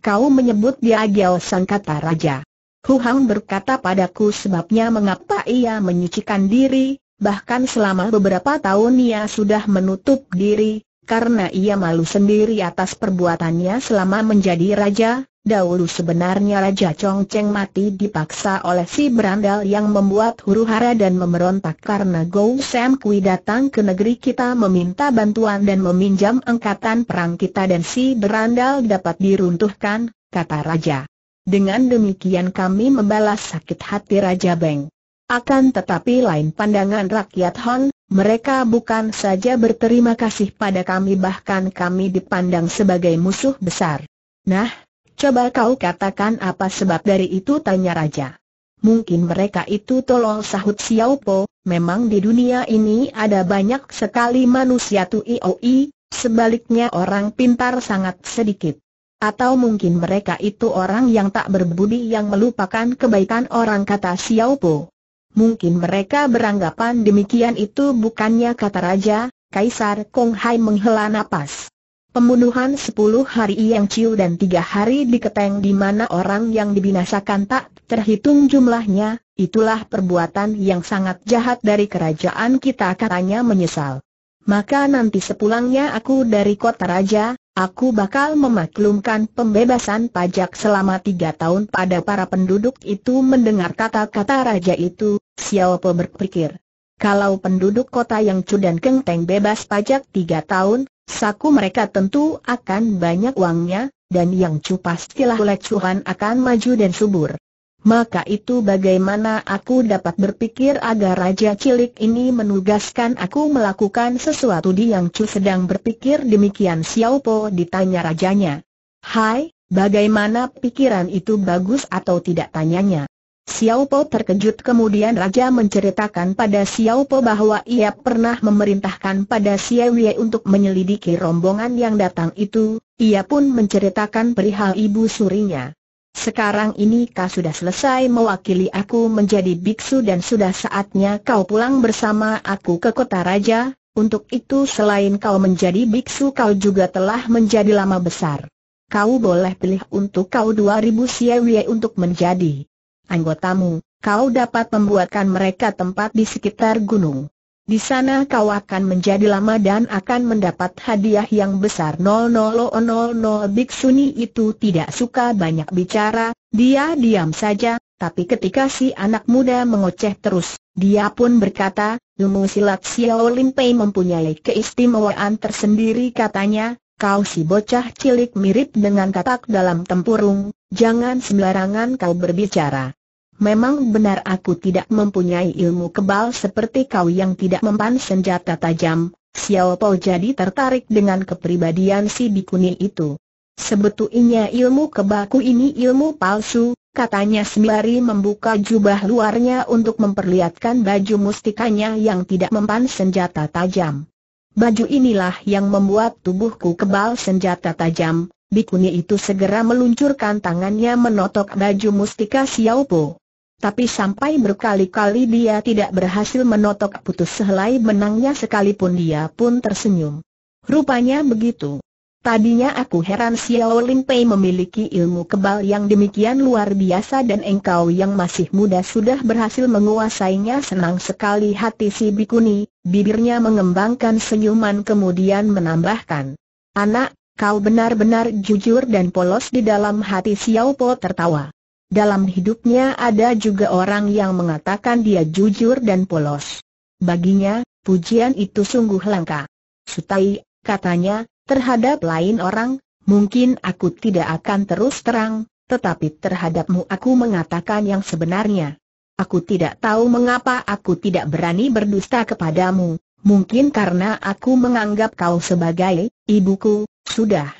Speaker 1: Kau menyebut dia Giao Sang kata raja. Hu Hang berkata padaku sebabnya mengapa ia menyucikan diri, bahkan selama beberapa tahun ia sudah menutup diri, karena ia malu sendiri atas perbuatannya selama menjadi raja, dahulu sebenarnya Raja Chong Cheng mati dipaksa oleh si berandal yang membuat huru hara dan memberontak karena Gou Sam Kui datang ke negeri kita meminta bantuan dan meminjam angkatan perang kita dan si berandal dapat diruntuhkan, kata Raja. Dengan demikian kami membalas sakit hati Raja Beng. Akan tetapi lain pandangan rakyat Hon, mereka bukan saja berterima kasih pada kami bahkan kami dipandang sebagai musuh besar. Nah, coba kau katakan apa sebab dari itu tanya Raja. Mungkin mereka itu tolol sahut Xiao Po, memang di dunia ini ada banyak sekali manusia IOI, sebaliknya orang pintar sangat sedikit. Atau mungkin mereka itu orang yang tak berbudi yang melupakan kebaikan orang kata Xiao Po. Mungkin mereka beranggapan demikian itu bukannya kata raja, Kaisar Kong Hai menghela napas. Pembunuhan sepuluh hari yang ciu dan tiga hari di Keteng di mana orang yang dibinasakan tak terhitung jumlahnya, itulah perbuatan yang sangat jahat dari kerajaan kita katanya menyesal maka nanti sepulangnya aku dari kota raja, aku bakal memaklumkan pembebasan pajak selama tiga tahun pada para penduduk itu mendengar kata-kata raja itu, Xiaopo berpikir. Kalau penduduk kota yang cu keng kenteng bebas pajak tiga tahun, saku mereka tentu akan banyak uangnya, dan yang cu pastilah lecuhan akan maju dan subur maka itu bagaimana aku dapat berpikir agar Raja Cilik ini menugaskan aku melakukan sesuatu di yang Chu sedang berpikir demikian Xiao Po ditanya rajanya. Hai, bagaimana pikiran itu bagus atau tidak tanyanya. Xiao Po terkejut kemudian Raja menceritakan pada Xiao Po bahwa ia pernah memerintahkan pada Xiao Wei untuk menyelidiki rombongan yang datang itu, ia pun menceritakan perihal ibu surinya. Sekarang ini kau sudah selesai mewakili aku menjadi biksu dan sudah saatnya kau pulang bersama aku ke kota raja, untuk itu selain kau menjadi biksu kau juga telah menjadi lama besar. Kau boleh pilih untuk kau 2000 siewie untuk menjadi anggotamu, kau dapat membuatkan mereka tempat di sekitar gunung. Di sana kau akan menjadi lama dan akan mendapat hadiah yang besar Big Biksuni itu tidak suka banyak bicara, dia diam saja, tapi ketika si anak muda mengoceh terus, dia pun berkata, ilmu silat Xiao Lin Pei mempunyai keistimewaan tersendiri katanya, kau si bocah cilik mirip dengan katak dalam tempurung, jangan sembarangan kau berbicara. Memang benar aku tidak mempunyai ilmu kebal seperti kau yang tidak mempan senjata tajam, Xiao Po jadi tertarik dengan kepribadian si bikuni itu. Sebetulnya ilmu kebalku ini ilmu palsu, katanya sembari membuka jubah luarnya untuk memperlihatkan baju mustikanya yang tidak mempan senjata tajam. Baju inilah yang membuat tubuhku kebal senjata tajam, bikuni itu segera meluncurkan tangannya menotok baju mustika Xiao Po. Tapi sampai berkali-kali dia tidak berhasil menotok putus sehelai benangnya sekalipun dia pun tersenyum. Rupanya begitu. Tadinya aku heran Xiao Lin Pei memiliki ilmu kebal yang demikian luar biasa dan engkau yang masih muda sudah berhasil menguasainya senang sekali hati si Bikuni, bibirnya mengembangkan senyuman kemudian menambahkan. Anak, kau benar-benar jujur dan polos di dalam hati Xiao Po tertawa. Dalam hidupnya ada juga orang yang mengatakan dia jujur dan polos. Baginya, pujian itu sungguh langka. Sutai, katanya, terhadap lain orang, mungkin aku tidak akan terus terang, tetapi terhadapmu aku mengatakan yang sebenarnya. Aku tidak tahu mengapa aku tidak berani berdusta kepadamu, mungkin karena aku menganggap kau sebagai ibuku, sudah.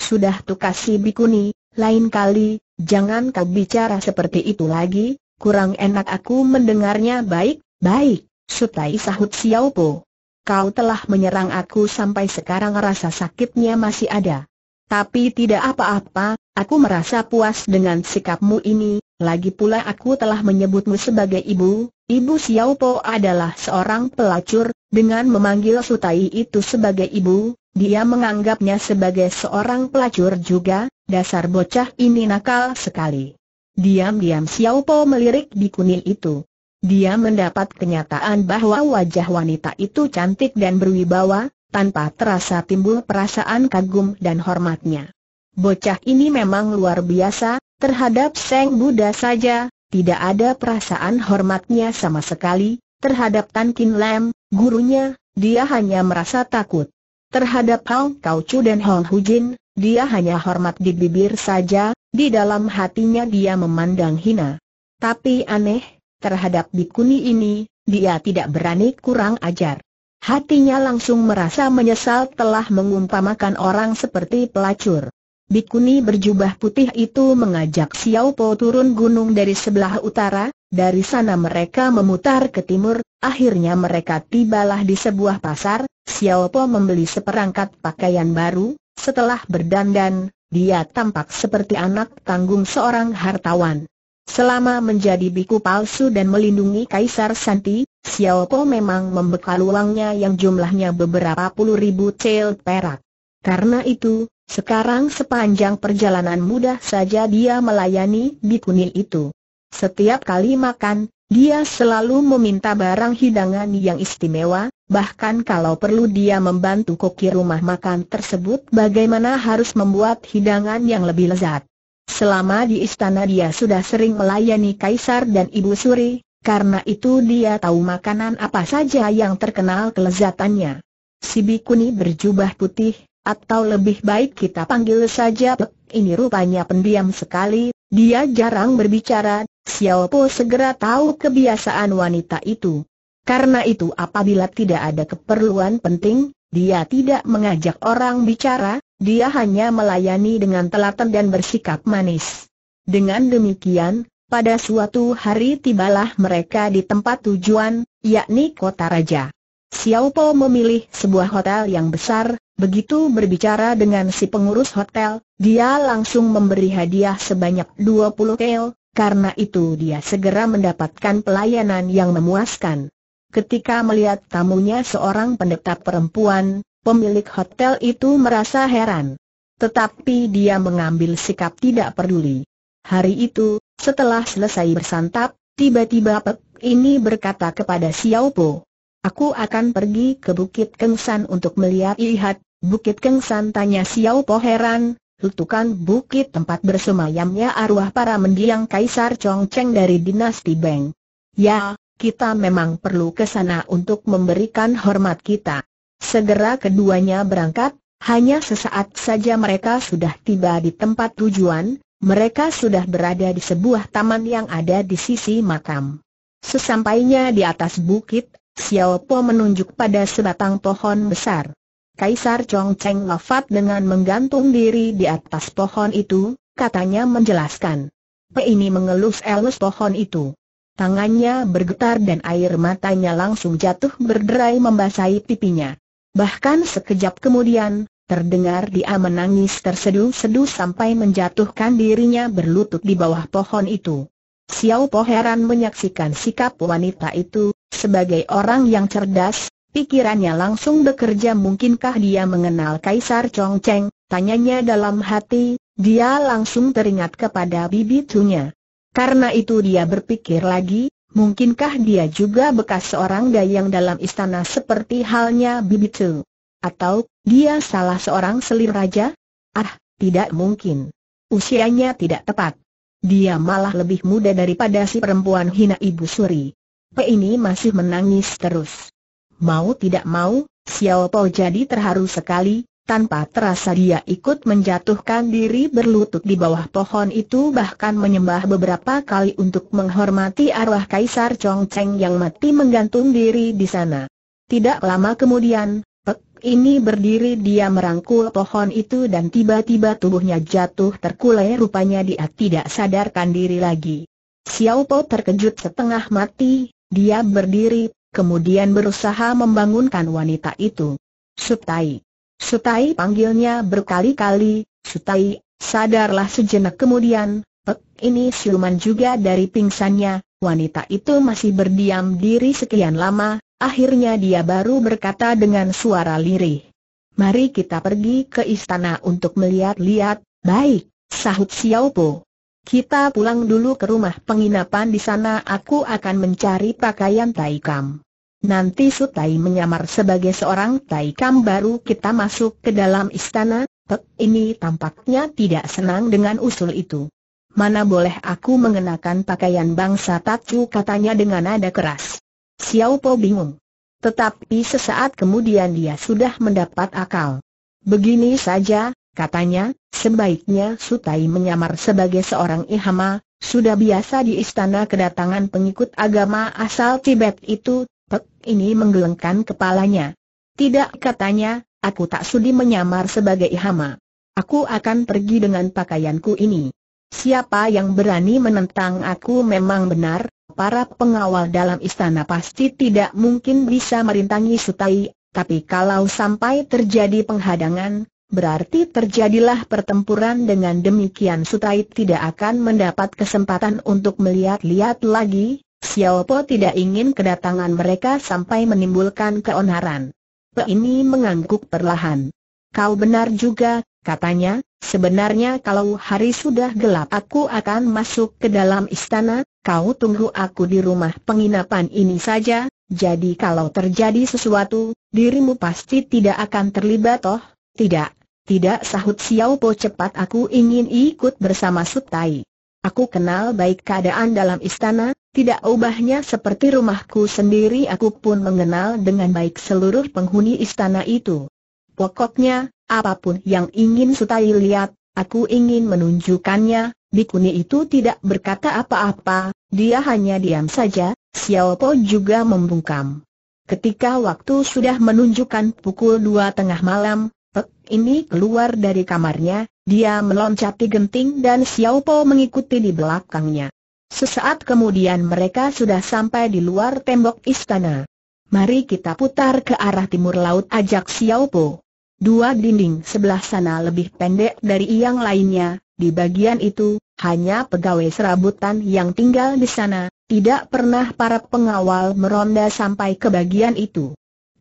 Speaker 1: Sudah tukasi kasih bikuni, lain kali, Jangan kau bicara seperti itu lagi, kurang enak aku mendengarnya baik, baik, sutai sahut Xiao Po. Kau telah menyerang aku sampai sekarang rasa sakitnya masih ada. Tapi tidak apa-apa, aku merasa puas dengan sikapmu ini, lagi pula aku telah menyebutmu sebagai ibu, ibu Xiao Po adalah seorang pelacur, dengan memanggil Sutai itu sebagai ibu, dia menganggapnya sebagai seorang pelacur juga, dasar bocah ini nakal sekali. Diam-diam Xiao Po melirik di kunil itu. Dia mendapat kenyataan bahwa wajah wanita itu cantik dan berwibawa, tanpa terasa timbul perasaan kagum dan hormatnya. Bocah ini memang luar biasa, terhadap Seng Buddha saja, tidak ada perasaan hormatnya sama sekali, terhadap Tan Kin Lam, gurunya, dia hanya merasa takut. Terhadap Hang Kau Chu dan Hong Hu Jin, dia hanya hormat di bibir saja, di dalam hatinya dia memandang hina. Tapi aneh, terhadap bikuni ini, dia tidak berani kurang ajar. Hatinya langsung merasa menyesal telah mengumpamakan orang seperti pelacur. Bikuni berjubah putih itu mengajak Xiao Po turun gunung dari sebelah utara, dari sana mereka memutar ke timur, akhirnya mereka tibalah di sebuah pasar, Xiao Po membeli seperangkat pakaian baru, setelah berdandan, dia tampak seperti anak tanggung seorang hartawan. Selama menjadi biku palsu dan melindungi Kaisar Santi, Xiao Po memang membekal uangnya yang jumlahnya beberapa puluh ribu cel perak. Karena itu, sekarang sepanjang perjalanan mudah saja dia melayani bikuni itu. Setiap kali makan, dia selalu meminta barang hidangan yang istimewa, bahkan kalau perlu dia membantu koki rumah makan tersebut bagaimana harus membuat hidangan yang lebih lezat. Selama di istana dia sudah sering melayani kaisar dan ibu suri, karena itu dia tahu makanan apa saja yang terkenal kelezatannya. Si bikuni berjubah putih, atau lebih baik kita panggil saja Pek, ini rupanya pendiam sekali, dia jarang berbicara, Xiao Po segera tahu kebiasaan wanita itu. Karena itu apabila tidak ada keperluan penting, dia tidak mengajak orang bicara, dia hanya melayani dengan telaten dan bersikap manis. Dengan demikian, pada suatu hari tibalah mereka di tempat tujuan, yakni kota raja. Xiao Po memilih sebuah hotel yang besar, Begitu berbicara dengan si pengurus hotel, dia langsung memberi hadiah sebanyak 20 keo, karena itu dia segera mendapatkan pelayanan yang memuaskan. Ketika melihat tamunya seorang pendeta perempuan, pemilik hotel itu merasa heran. Tetapi dia mengambil sikap tidak peduli. Hari itu, setelah selesai bersantap, tiba-tiba Pep ini berkata kepada Xiao Po, Aku akan pergi ke Bukit Kengsan untuk melihat lihat Bukit Kengsan tanya Xiao Po heran, lutukan bukit tempat bersemayamnya arwah para mendiang Kaisar Chong Cheng dari dinasti Beng. Ya, kita memang perlu ke sana untuk memberikan hormat kita. Segera keduanya berangkat, hanya sesaat saja mereka sudah tiba di tempat tujuan, mereka sudah berada di sebuah taman yang ada di sisi makam. Sesampainya di atas bukit, Xiao Po menunjuk pada sebatang pohon besar. Kaisar Chong Cheng wafat dengan menggantung diri di atas pohon itu, katanya menjelaskan. Pe ini mengelus elus pohon itu. Tangannya bergetar dan air matanya langsung jatuh berderai membasahi pipinya. Bahkan sekejap kemudian, terdengar dia menangis terseduh-seduh sampai menjatuhkan dirinya berlutut di bawah pohon itu. Xiao Po heran menyaksikan sikap wanita itu, sebagai orang yang cerdas, pikirannya langsung bekerja mungkinkah dia mengenal Kaisar Chong Cheng, tanyanya dalam hati, dia langsung teringat kepada bibitunya. Karena itu dia berpikir lagi, mungkinkah dia juga bekas seorang dayang dalam istana seperti halnya bibitu? Atau, dia salah seorang selir raja? Ah, tidak mungkin. Usianya tidak tepat. Dia malah lebih muda daripada si perempuan hina ibu suri. P ini masih menangis terus. Mau tidak mau, Xiao Po jadi terharu sekali, tanpa terasa dia ikut menjatuhkan diri berlutut di bawah pohon itu bahkan menyembah beberapa kali untuk menghormati arwah Kaisar Chongcheng yang mati menggantung diri di sana. Tidak lama kemudian, Pek ini berdiri dia merangkul pohon itu dan tiba-tiba tubuhnya jatuh terkulai rupanya dia tidak sadarkan diri lagi. Xiao Po terkejut setengah mati, dia berdiri, kemudian berusaha membangunkan wanita itu. Sutai. Sutai panggilnya berkali-kali, Sutai, sadarlah sejenak kemudian, pek ini siluman juga dari pingsannya, wanita itu masih berdiam diri sekian lama, akhirnya dia baru berkata dengan suara lirih. Mari kita pergi ke istana untuk melihat-lihat, baik, sahut Xiao Po. Kita pulang dulu ke rumah penginapan di sana aku akan mencari pakaian Taikam. Nanti Sutai menyamar sebagai seorang Taikam baru kita masuk ke dalam istana, Pek ini tampaknya tidak senang dengan usul itu. Mana boleh aku mengenakan pakaian bangsa Tatsu katanya dengan nada keras. Xiao Po bingung. Tetapi sesaat kemudian dia sudah mendapat akal. Begini saja, Katanya, sebaiknya Sutai menyamar sebagai seorang ihama, sudah biasa di istana kedatangan pengikut agama asal Tibet itu, Pek ini menggelengkan kepalanya. Tidak katanya, aku tak sudi menyamar sebagai ihama. Aku akan pergi dengan pakaianku ini. Siapa yang berani menentang aku memang benar, para pengawal dalam istana pasti tidak mungkin bisa merintangi Sutai, tapi kalau sampai terjadi penghadangan, Berarti terjadilah pertempuran dengan demikian Sutai tidak akan mendapat kesempatan untuk melihat-lihat lagi, Xiao tidak ingin kedatangan mereka sampai menimbulkan keonaran. Pe ini mengangguk perlahan. Kau benar juga, katanya, sebenarnya kalau hari sudah gelap aku akan masuk ke dalam istana, kau tunggu aku di rumah penginapan ini saja, jadi kalau terjadi sesuatu, dirimu pasti tidak akan terlibat toh. Tidak, tidak sahut Xiao Po cepat aku ingin ikut bersama Sutai. Aku kenal baik keadaan dalam istana, tidak ubahnya seperti rumahku sendiri aku pun mengenal dengan baik seluruh penghuni istana itu. Pokoknya, apapun yang ingin Sutai lihat, aku ingin menunjukkannya, Bikuni itu tidak berkata apa-apa, dia hanya diam saja, Xiao Po juga membungkam. Ketika waktu sudah menunjukkan pukul dua tengah malam, Pek ini keluar dari kamarnya, dia meloncati genting dan Xiao Po mengikuti di belakangnya. Sesaat kemudian mereka sudah sampai di luar tembok istana. Mari kita putar ke arah timur laut ajak Xiao Po. Dua dinding sebelah sana lebih pendek dari yang lainnya, di bagian itu, hanya pegawai serabutan yang tinggal di sana, tidak pernah para pengawal meronda sampai ke bagian itu.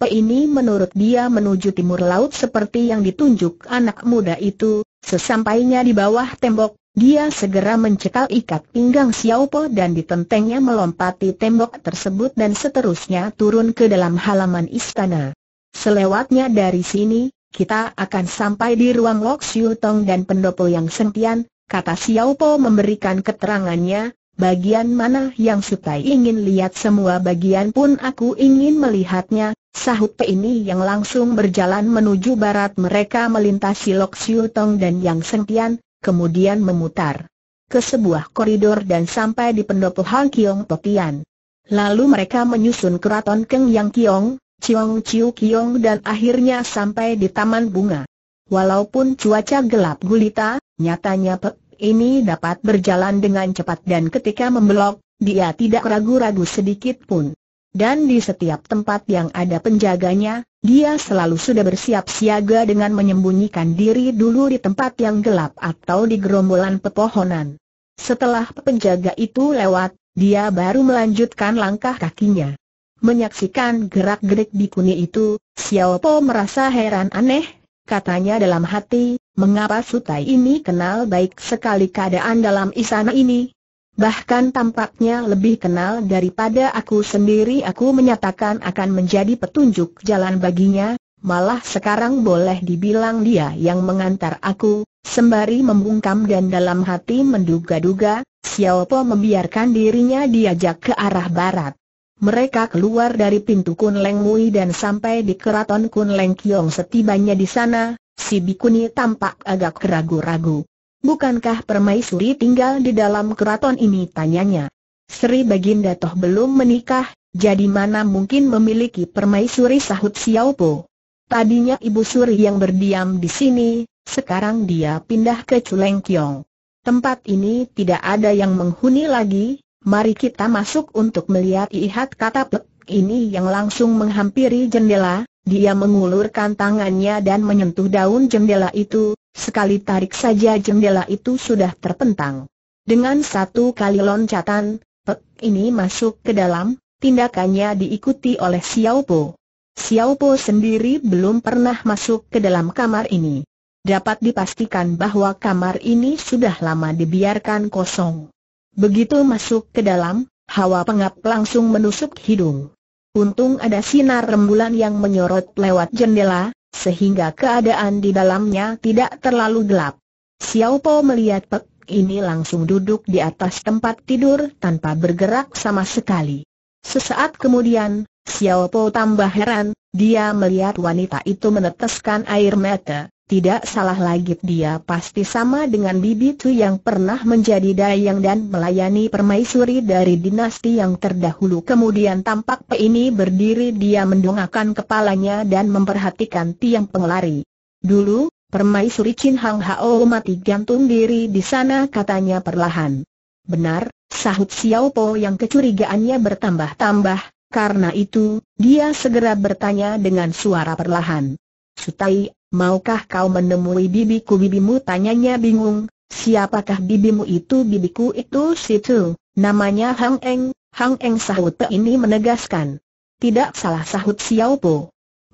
Speaker 1: Pe ini menurut dia menuju timur laut seperti yang ditunjuk anak muda itu, sesampainya di bawah tembok, dia segera mencekal ikat pinggang Xiao Po dan ditentengnya melompati tembok tersebut dan seterusnya turun ke dalam halaman istana. Selewatnya dari sini, kita akan sampai di ruang Lok Siu Tong dan pendopo yang sentian, kata Xiao Po memberikan keterangannya, Bagian mana yang Sutai ingin lihat semua bagian pun aku ingin melihatnya, sahut ini yang langsung berjalan menuju barat mereka melintasi Lok Siu dan Yang Sengtian, kemudian memutar ke sebuah koridor dan sampai di pendopo Hang Kiong Totian. Lalu mereka menyusun keraton Keng Yang Kiong, Chiong Chiu Kiong dan akhirnya sampai di Taman Bunga. Walaupun cuaca gelap gulita, nyatanya Pek ini dapat berjalan dengan cepat dan ketika membelok, dia tidak ragu-ragu sedikit pun. Dan di setiap tempat yang ada penjaganya, dia selalu sudah bersiap siaga dengan menyembunyikan diri dulu di tempat yang gelap atau di gerombolan pepohonan. Setelah penjaga itu lewat, dia baru melanjutkan langkah kakinya. Menyaksikan gerak-gerik di bikuni itu, Xiao Po merasa heran aneh, katanya dalam hati, Mengapa Sutai ini kenal baik sekali keadaan dalam istana ini? Bahkan tampaknya lebih kenal daripada aku sendiri aku menyatakan akan menjadi petunjuk jalan baginya, malah sekarang boleh dibilang dia yang mengantar aku, sembari membungkam dan dalam hati menduga-duga, Xiao Po membiarkan dirinya diajak ke arah barat. Mereka keluar dari pintu Kun Mui dan sampai di keraton Kun Leng Kiong setibanya di sana, Si Bikuni tampak agak keragu ragu Bukankah permaisuri tinggal di dalam keraton ini tanyanya. Sri Baginda toh belum menikah, jadi mana mungkin memiliki permaisuri sahut Xiaopo. Tadinya Ibu Suri yang berdiam di sini, sekarang dia pindah ke Culengkiong. Tempat ini tidak ada yang menghuni lagi, mari kita masuk untuk melihat ihat kata Pek ini yang langsung menghampiri jendela, dia mengulurkan tangannya dan menyentuh daun jendela itu, sekali tarik saja jendela itu sudah terpentang. Dengan satu kali loncatan, pek ini masuk ke dalam, tindakannya diikuti oleh Xiao Po. Xiao Po sendiri belum pernah masuk ke dalam kamar ini. Dapat dipastikan bahwa kamar ini sudah lama dibiarkan kosong. Begitu masuk ke dalam, hawa pengap langsung menusuk hidung. Untung ada sinar rembulan yang menyorot lewat jendela, sehingga keadaan di dalamnya tidak terlalu gelap. Xiao Po melihat Pek ini langsung duduk di atas tempat tidur tanpa bergerak sama sekali. Sesaat kemudian, Xiao Po tambah heran, dia melihat wanita itu meneteskan air mata. Tidak salah lagi dia pasti sama dengan Bibi Tu yang pernah menjadi dayang dan melayani permaisuri dari dinasti yang terdahulu Kemudian tampak Pe ini berdiri dia mendongakkan kepalanya dan memperhatikan tiang pengelari Dulu, permaisuri Chin Hang Hao mati gantung diri di sana katanya perlahan Benar, sahut Xiao Po yang kecurigaannya bertambah-tambah karena itu, dia segera bertanya dengan suara perlahan. Sutai, maukah kau menemui bibiku bibimu tanyanya bingung, siapakah bibimu itu bibiku itu situ, namanya Hang Eng, Hang Eng sahut ini menegaskan. Tidak salah sahut Xiao Po.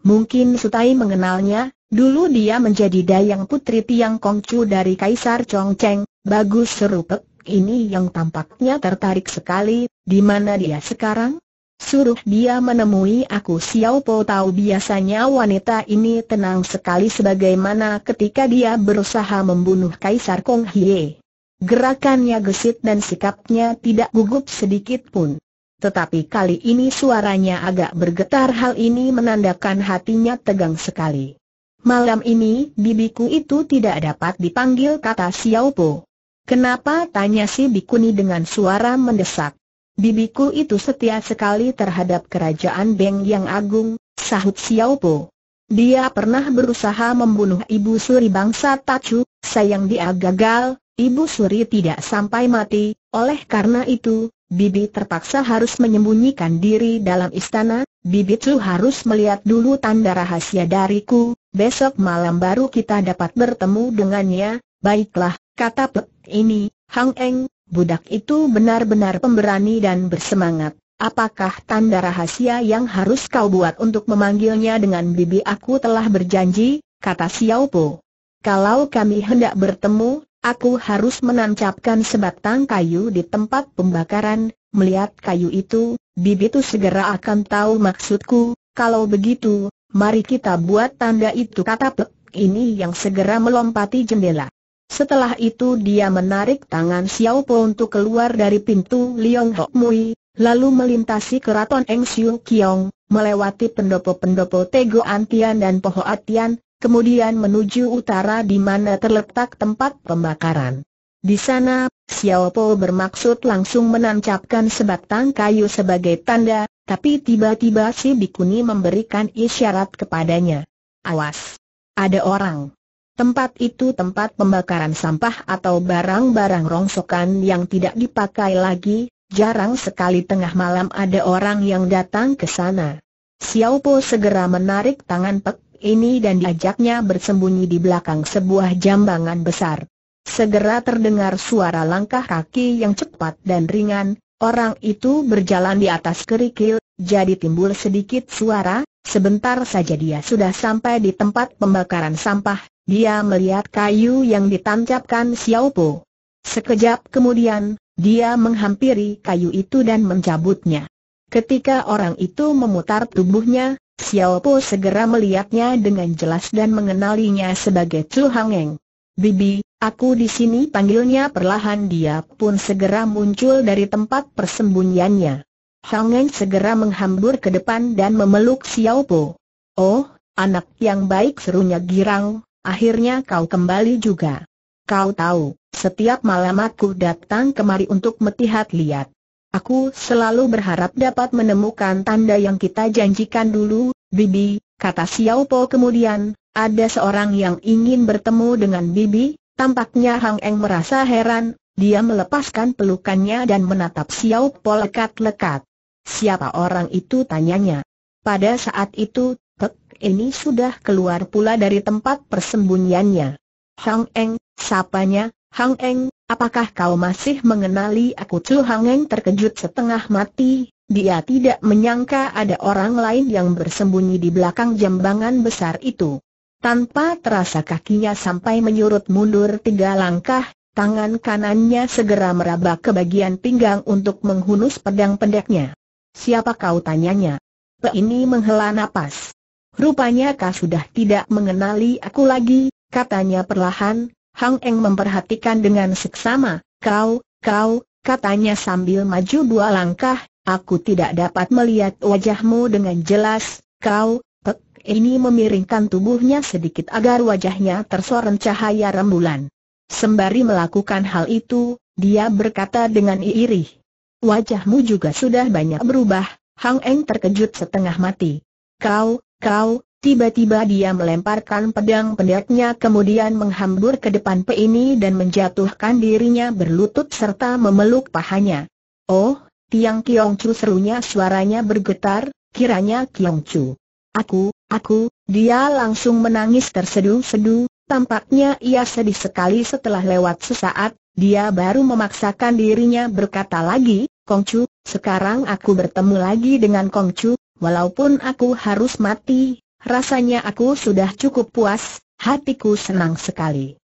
Speaker 1: Mungkin Sutai mengenalnya, dulu dia menjadi dayang putri Tiang Chu dari Kaisar Chong Cheng. bagus serupa. ini yang tampaknya tertarik sekali, di mana dia sekarang? Suruh dia menemui aku Xiao Po tahu biasanya wanita ini tenang sekali sebagaimana ketika dia berusaha membunuh Kaisar Kong Hye. Gerakannya gesit dan sikapnya tidak gugup sedikit pun. Tetapi kali ini suaranya agak bergetar hal ini menandakan hatinya tegang sekali. Malam ini bibiku itu tidak dapat dipanggil kata Xiao Po. Kenapa tanya si Bikuni dengan suara mendesak. Bibiku itu setia sekali terhadap kerajaan Beng yang agung, sahut Xiao Po. Dia pernah berusaha membunuh ibu suri bangsa Tachu, sayang dia gagal, ibu suri tidak sampai mati, oleh karena itu, Bibi terpaksa harus menyembunyikan diri dalam istana, Bibi harus melihat dulu tanda rahasia dariku, besok malam baru kita dapat bertemu dengannya, baiklah, kata Pek ini, Hang Eng, Budak itu benar-benar pemberani dan bersemangat. Apakah tanda rahasia yang harus kau buat untuk memanggilnya dengan bibi aku telah berjanji, kata Xiao Po. Kalau kami hendak bertemu, aku harus menancapkan sebatang kayu di tempat pembakaran, melihat kayu itu, bibi itu segera akan tahu maksudku, kalau begitu, mari kita buat tanda itu kata Pek ini yang segera melompati jendela. Setelah itu dia menarik tangan Xiao Po untuk keluar dari pintu Liong Hok Mui, lalu melintasi keraton Eng Siu Kiong, melewati pendopo-pendopo Tego Antian dan Poho Atian, kemudian menuju utara di mana terletak tempat pembakaran. Di sana, Xiao Po bermaksud langsung menancapkan sebatang kayu sebagai tanda, tapi tiba-tiba si Bikuni memberikan isyarat kepadanya. Awas! Ada orang! Tempat itu tempat pembakaran sampah atau barang-barang rongsokan yang tidak dipakai lagi, jarang sekali tengah malam ada orang yang datang ke sana. Xiao Po segera menarik tangan Pek ini dan diajaknya bersembunyi di belakang sebuah jambangan besar. Segera terdengar suara langkah kaki yang cepat dan ringan, orang itu berjalan di atas kerikil, jadi timbul sedikit suara, Sebentar saja dia sudah sampai di tempat pembakaran sampah, dia melihat kayu yang ditancapkan Xiao Po. Sekejap kemudian, dia menghampiri kayu itu dan mencabutnya. Ketika orang itu memutar tubuhnya, Xiao Po segera melihatnya dengan jelas dan mengenalinya sebagai Chu Hangeng. Bibi, aku di sini panggilnya perlahan dia pun segera muncul dari tempat persembunyiannya. Hangen segera menghambur ke depan dan memeluk Xiao Po. Oh, anak yang baik serunya girang, akhirnya kau kembali juga. Kau tahu, setiap malam aku datang kemari untuk melihat lihat. Aku selalu berharap dapat menemukan tanda yang kita janjikan dulu, Bibi, kata Xiao Po kemudian, ada seorang yang ingin bertemu dengan Bibi, tampaknya Hang Eng merasa heran, dia melepaskan pelukannya dan menatap Xiao Po lekat-lekat. Siapa orang itu tanyanya. Pada saat itu, Pek ini sudah keluar pula dari tempat persembunyiannya. Hang Eng, sapanya, Hang Eng, apakah kau masih mengenali aku Chu Hang Eng terkejut setengah mati, dia tidak menyangka ada orang lain yang bersembunyi di belakang jambangan besar itu. Tanpa terasa kakinya sampai menyurut mundur tiga langkah, tangan kanannya segera meraba ke bagian pinggang untuk menghunus pedang pendeknya. Siapa kau tanyanya? Pe ini menghela napas. Rupanya kau sudah tidak mengenali aku lagi, katanya perlahan, Hang Eng memperhatikan dengan seksama, kau, kau, katanya sambil maju dua langkah, aku tidak dapat melihat wajahmu dengan jelas, kau, Pek ini memiringkan tubuhnya sedikit agar wajahnya tersorot cahaya rembulan. Sembari melakukan hal itu, dia berkata dengan iirih. Wajahmu juga sudah banyak berubah, Hang Eng terkejut setengah mati. Kau, kau, tiba-tiba dia melemparkan pedang pendeknya kemudian menghambur ke depan ini dan menjatuhkan dirinya berlutut serta memeluk pahanya. Oh, Tiang Kiong Chu serunya suaranya bergetar, kiranya Kiong Chu. Aku, aku, dia langsung menangis tersedu-sedu, tampaknya ia sedih sekali setelah lewat sesaat, dia baru memaksakan dirinya berkata lagi, Kongcu, sekarang aku bertemu lagi dengan Kongcu, walaupun aku harus mati, rasanya aku sudah cukup puas, hatiku senang sekali.